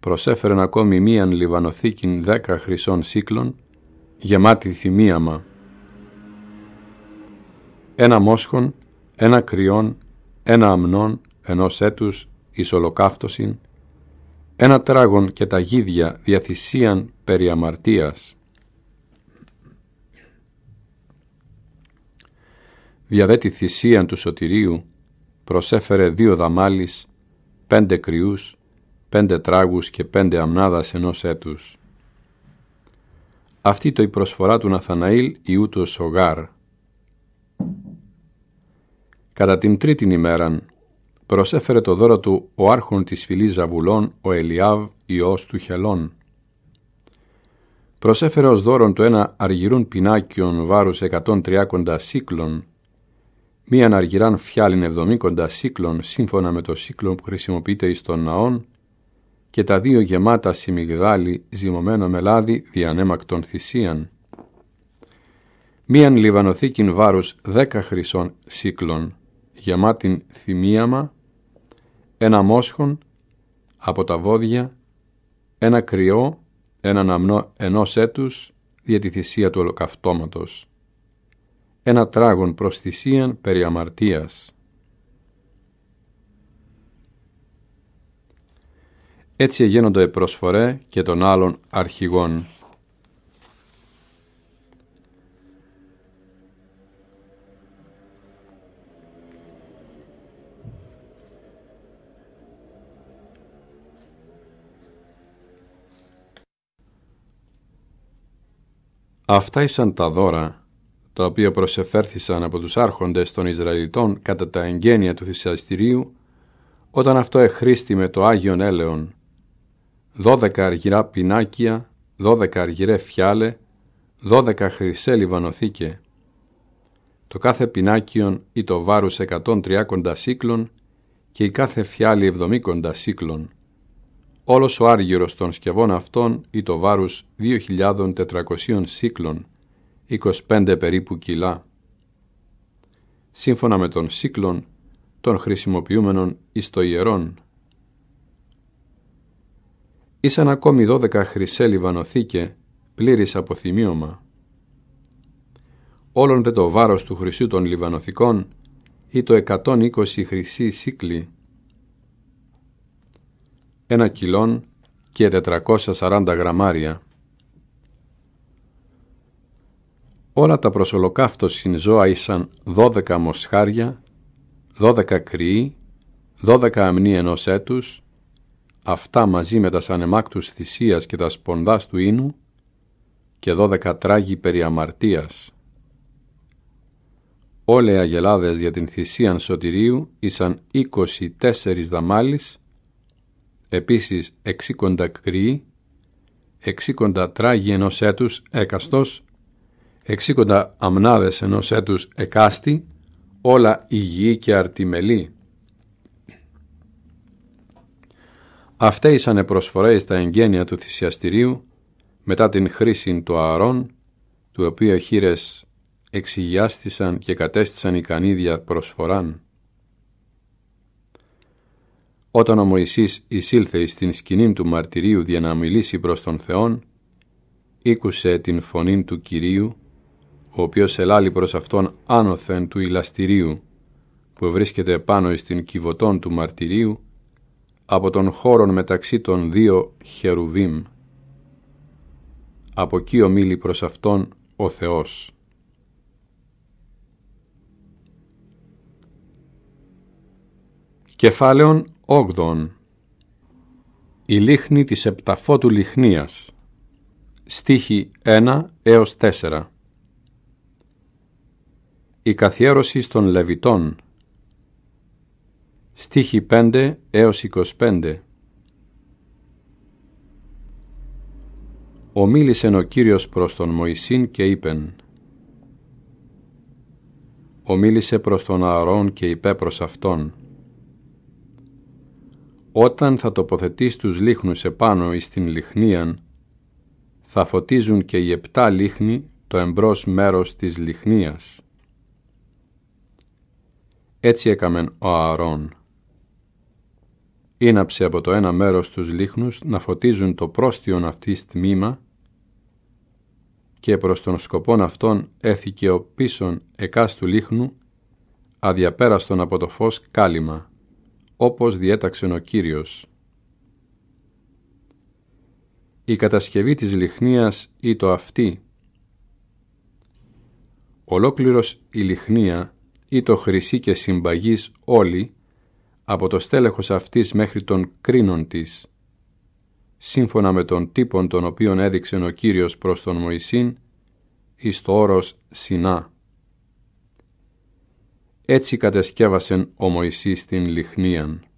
Προσέφερεν ακόμη μίαν λιβανοθήκην δέκα χρυσών σύκλων γεμάτη θυμίαμα. Ένα μόσχον, ένα κρυόν, ένα αμνόν ενός έτους εις ένα τράγον και τα γίδια διαθυσίαν περί αμαρτίας. Διαδέτη θυσίαν του σωτηρίου προσέφερε δύο δαμάλεις, πέντε κρυούς, πέντε τράγους και πέντε αμνάδας ενός έτους. Αυτή το η προσφορά του Ναθαναήλ ιού του Σογάρ. Κατά την τρίτην ημέραν προσέφερε το δώρο του ο άρχον της φυλής Ζαβουλών, ο Ελιάβ, Υιός του Χελών. Προσέφερε ως δώρον το ένα αργυρούν πινάκιον βάρους 130 σύκλων, μίαν αργυράν φιάλιν 70 σύκλων σύμφωνα με το σύκλο που χρησιμοποιείται εις των ναών και τα δύο γεμάτα σιμιγδάλι ζυμωμένο με λάδι διανέμακτον θυσίαν. Μίαν λιβανοθήκην βάρους δέκα χρυσών σύκλων, γεμάτην θυμίαμα, ένα μόσχον από τα βόδια, ένα κρυό, έναν αμνό ενός έτους για τη θυσία του ολοκαυτώματος, ένα τράγων προς θυσίαν περί αμαρτίας. Έτσι εγένονται προσφορέ και των άλλων αρχηγών. Αυτά ήσαν τα δώρα τα οποία προσεφέρθησαν από τους άρχοντες των Ισραηλιτών κατά τα εγγένεια του θυσιαστηρίου όταν αυτό εχρήστη με το Άγιον έλεον. Δώδεκα αργυρά πινάκια, δώδεκα αργυρέ φιάλε, δώδεκα χρυσέ λιβανοθήκε. Το κάθε πινάκιον ή το βάρους 130 σύκλων και η κάθε φιάλη εβδομήκοντα σύκλων όλος ο άργυρος των σκευών αυτών ή το βάρους 2.400 σύκλων, 25 περίπου κιλά. Σύμφωνα με τον σύκλων των χρησιμοποιούμενων εις το ιερόν. Ήσαν ακόμη 12 χρυσέ λιβανοθήκε, πλήρης αποθυμίωμα. Όλον δε το βάρος του χρυσού των λιβανοθηκών ή το 120 χρυσή σύκλη ένα κιλόν και 440 γραμμάρια. Όλα τα στην ζώα ήσαν 12 μοσχάρια, 12 κρυοί, 12 αμνοί ενός έτους, αυτά μαζί με τα σανεμάκτους θυσίας και τα σπονδάς του ίνου και 12 τράγοι περί αμαρτίας. Όλε οι αγελάδες για την θυσίαν σωτηρίου ήσαν 24 δαμάλεις επίσης εξήκοντα κρύοι, εξήκοντα τράγι ενός έτους έκαστος, εξήκοντα αμνάδες ενός έτους εκάστη, όλα υγιή και αρτιμελή. Αυτέ οι προσφορές τα εγγένεια του θυσιαστηρίου, μετά την χρήση του Αρών του οποίου χείρε εξηγιάστησαν και κατέστησαν ικανίδια προσφοράν. Όταν ο Μωυσής εισήλθε στην σκηνή του μαρτυρίου για να μιλήσει προς τον Θεόν, ήκουσε την φωνή του Κυρίου, ο οποίος ελάλη προς αυτόν άνωθεν του ηλαστηρίου, που βρίσκεται επάνω στην κυβωτών του μαρτυρίου, από τον χώρον μεταξύ των δύο χερουβίμ. Από εκεί ομίλη προς αυτόν ο Θεός. Κεφάλαιον Όγδον Η λίχνη της επταφότου λιχνίας Στίχη 1 έως 4 Η καθιέρωση των Λεβιτών Στίχη 5 έως 25 Ομίλησεν ο Κύριος προς τον Μωυσήν και είπεν Ομίλησε προς τον Ααρών και είπε προς αυτόν όταν θα τοποθετείς τους λίχνους επάνω εις την λιχνίαν, θα φωτίζουν και οι επτά λίχνοι το εμπρός μέρος της λιχνίας. Έτσι έκαμεν ο Ααρών. Ήναψε από το ένα μέρος τους λίχνους να φωτίζουν το πρόστιον αυτής τμήμα και προς τον σκοπόν αυτών έθηκε ο πίσον εκάστου του λίχνου αδιαπέραστον από το φως κάλυμα όπως διέταξε ο Κύριος. Η κατασκευή της λιχνίας ή το αυτή. Ολόκληρος η λιχνία ή το χρυσή και συμπαγής όλη από το στέλεχος αυτής μέχρι τον κρίνον της. Σύμφωνα με τον τύπον τον οποίον έδειξε ο Κύριος προς τον Μωυσήν, εις το όρος Σινά. Έτσι κατεσκεύασεν ο Μωυσής την λιχνίαν.